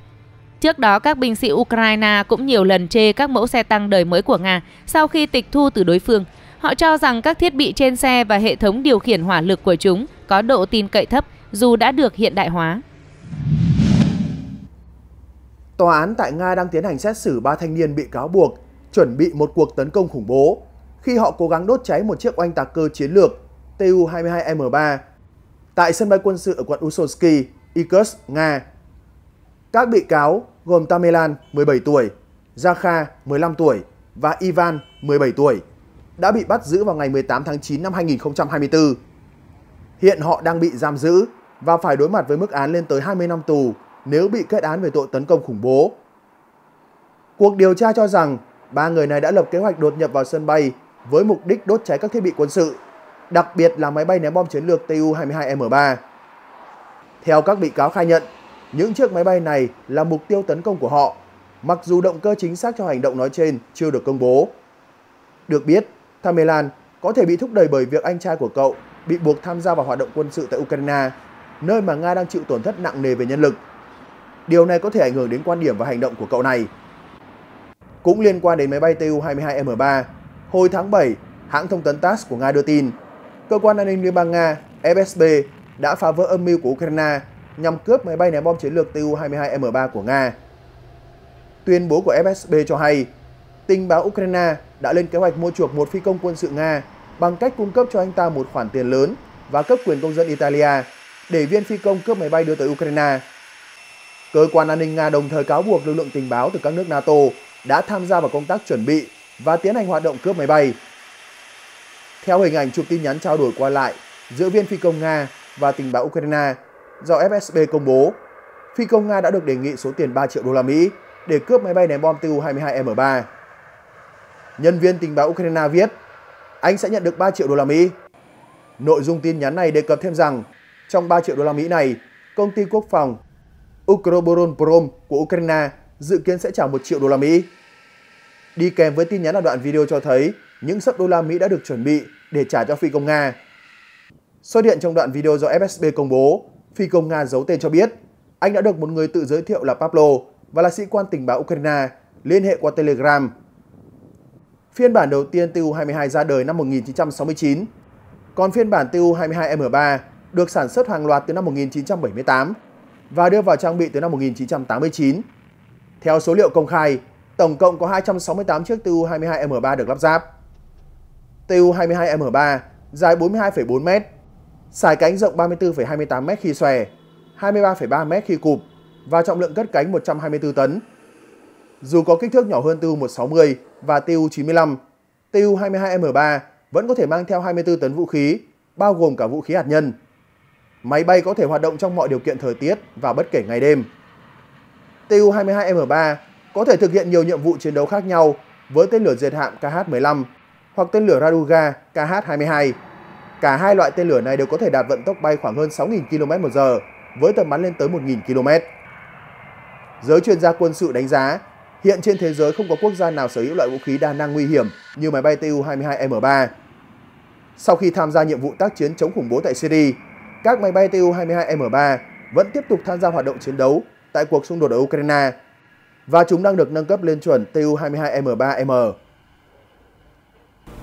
Trước đó, các binh sĩ Ukraine cũng nhiều lần chê các mẫu xe tăng đời mới của Nga sau khi tịch thu từ đối phương. Họ cho rằng các thiết bị trên xe và hệ thống điều khiển hỏa lực của chúng có độ tin cậy thấp dù đã được hiện đại hóa. Tòa án tại Nga đang tiến hành xét xử ba thanh niên bị cáo buộc chuẩn bị một cuộc tấn công khủng bố khi họ cố gắng đốt cháy một chiếc oanh tạc cơ chiến lược Tu-22M3 tại sân bay quân sự ở quận Usolsky, Irkutsk, Nga. Các bị cáo gồm Tamelan 17 tuổi, Zakha 15 tuổi và Ivan 17 tuổi đã bị bắt giữ vào ngày 18 tháng 9 năm 2024. Hiện họ đang bị giam giữ và phải đối mặt với mức án lên tới 20 năm tù nếu bị kết án về tội tấn công khủng bố. Cuộc điều tra cho rằng ba người này đã lập kế hoạch đột nhập vào sân bay với mục đích đốt cháy các thiết bị quân sự đặc biệt là máy bay ném bom chiến lược Tu-22M3. Theo các bị cáo khai nhận, những chiếc máy bay này là mục tiêu tấn công của họ, mặc dù động cơ chính xác cho hành động nói trên chưa được công bố. Được biết, Tamerlan có thể bị thúc đẩy bởi việc anh trai của cậu bị buộc tham gia vào hoạt động quân sự tại Ukraine, nơi mà Nga đang chịu tổn thất nặng nề về nhân lực. Điều này có thể ảnh hưởng đến quan điểm và hành động của cậu này. Cũng liên quan đến máy bay Tu-22M3, hồi tháng 7, hãng thông tấn TASS của Nga đưa tin cơ quan an ninh Liên bang Nga FSB đã phá vỡ âm mưu của Ukraine nhằm cướp máy bay ném bom chiến lược Tu-22M3 của Nga. Tuyên bố của FSB cho hay, tình báo Ukraine đã lên kế hoạch mua chuộc một phi công quân sự Nga bằng cách cung cấp cho anh ta một khoản tiền lớn và cấp quyền công dân Italia để viên phi công cướp máy bay đưa tới Ukraine. Cơ quan an ninh Nga đồng thời cáo buộc lực lượng tình báo từ các nước NATO đã tham gia vào công tác chuẩn bị và tiến hành hoạt động cướp máy bay. Theo hình ảnh chụp tin nhắn trao đổi qua lại giữa viên phi công Nga và tình báo Ukraine do FSB công bố, phi công Nga đã được đề nghị số tiền 3 triệu đô la Mỹ để cướp máy bay ném bom Tu-22M3. Nhân viên tình báo Ukraine viết, anh sẽ nhận được 3 triệu đô la Mỹ. Nội dung tin nhắn này đề cập thêm rằng, trong 3 triệu đô la Mỹ này, công ty quốc phòng Ukroboronprom của Ukraine dự kiến sẽ trả 1 triệu đô la Mỹ. Đi kèm với tin nhắn là đoạn video cho thấy những sấp đô la Mỹ đã được chuẩn bị để trả cho phi công Nga. Xuất hiện trong đoạn video do FSB công bố, phi công Nga giấu tên cho biết anh đã được một người tự giới thiệu là Pablo và là sĩ quan tình báo Ukraine liên hệ qua Telegram. Phiên bản đầu tiên Tu-22 ra đời năm 1969, còn phiên bản Tu-22M3 được sản xuất hàng loạt từ năm 1978 và đưa vào trang bị từ năm 1989. Theo số liệu công khai, tổng cộng có 268 chiếc Tu-22M3 được lắp ráp. Tu22M3 dài 42,4m, sải cánh rộng 34,28m khi xòe, 23,3m khi cụp và trọng lượng cất cánh 124 tấn. Dù có kích thước nhỏ hơn Tu160 và Tu95, Tu22M3 vẫn có thể mang theo 24 tấn vũ khí, bao gồm cả vũ khí hạt nhân. Máy bay có thể hoạt động trong mọi điều kiện thời tiết và bất kể ngày đêm. Tu-22M3 có thể thực hiện nhiều nhiệm vụ chiến đấu khác nhau với tên lửa diệt hạm KH-15 hoặc tên lửa Raduga KH-22. Cả hai loại tên lửa này đều có thể đạt vận tốc bay khoảng hơn 6.000 km/h với tầm bắn lên tới 1.000 km. Giới chuyên gia quân sự đánh giá, hiện trên thế giới không có quốc gia nào sở hữu loại vũ khí đa năng nguy hiểm như máy bay Tu-22M3. Sau khi tham gia nhiệm vụ tác chiến chống khủng bố tại Syria, các máy bay Tu-22M3 vẫn tiếp tục tham gia hoạt động chiến đấu tại cuộc xung đột ở Ukraine và chúng đang được nâng cấp lên chuẩn Tu-22M3M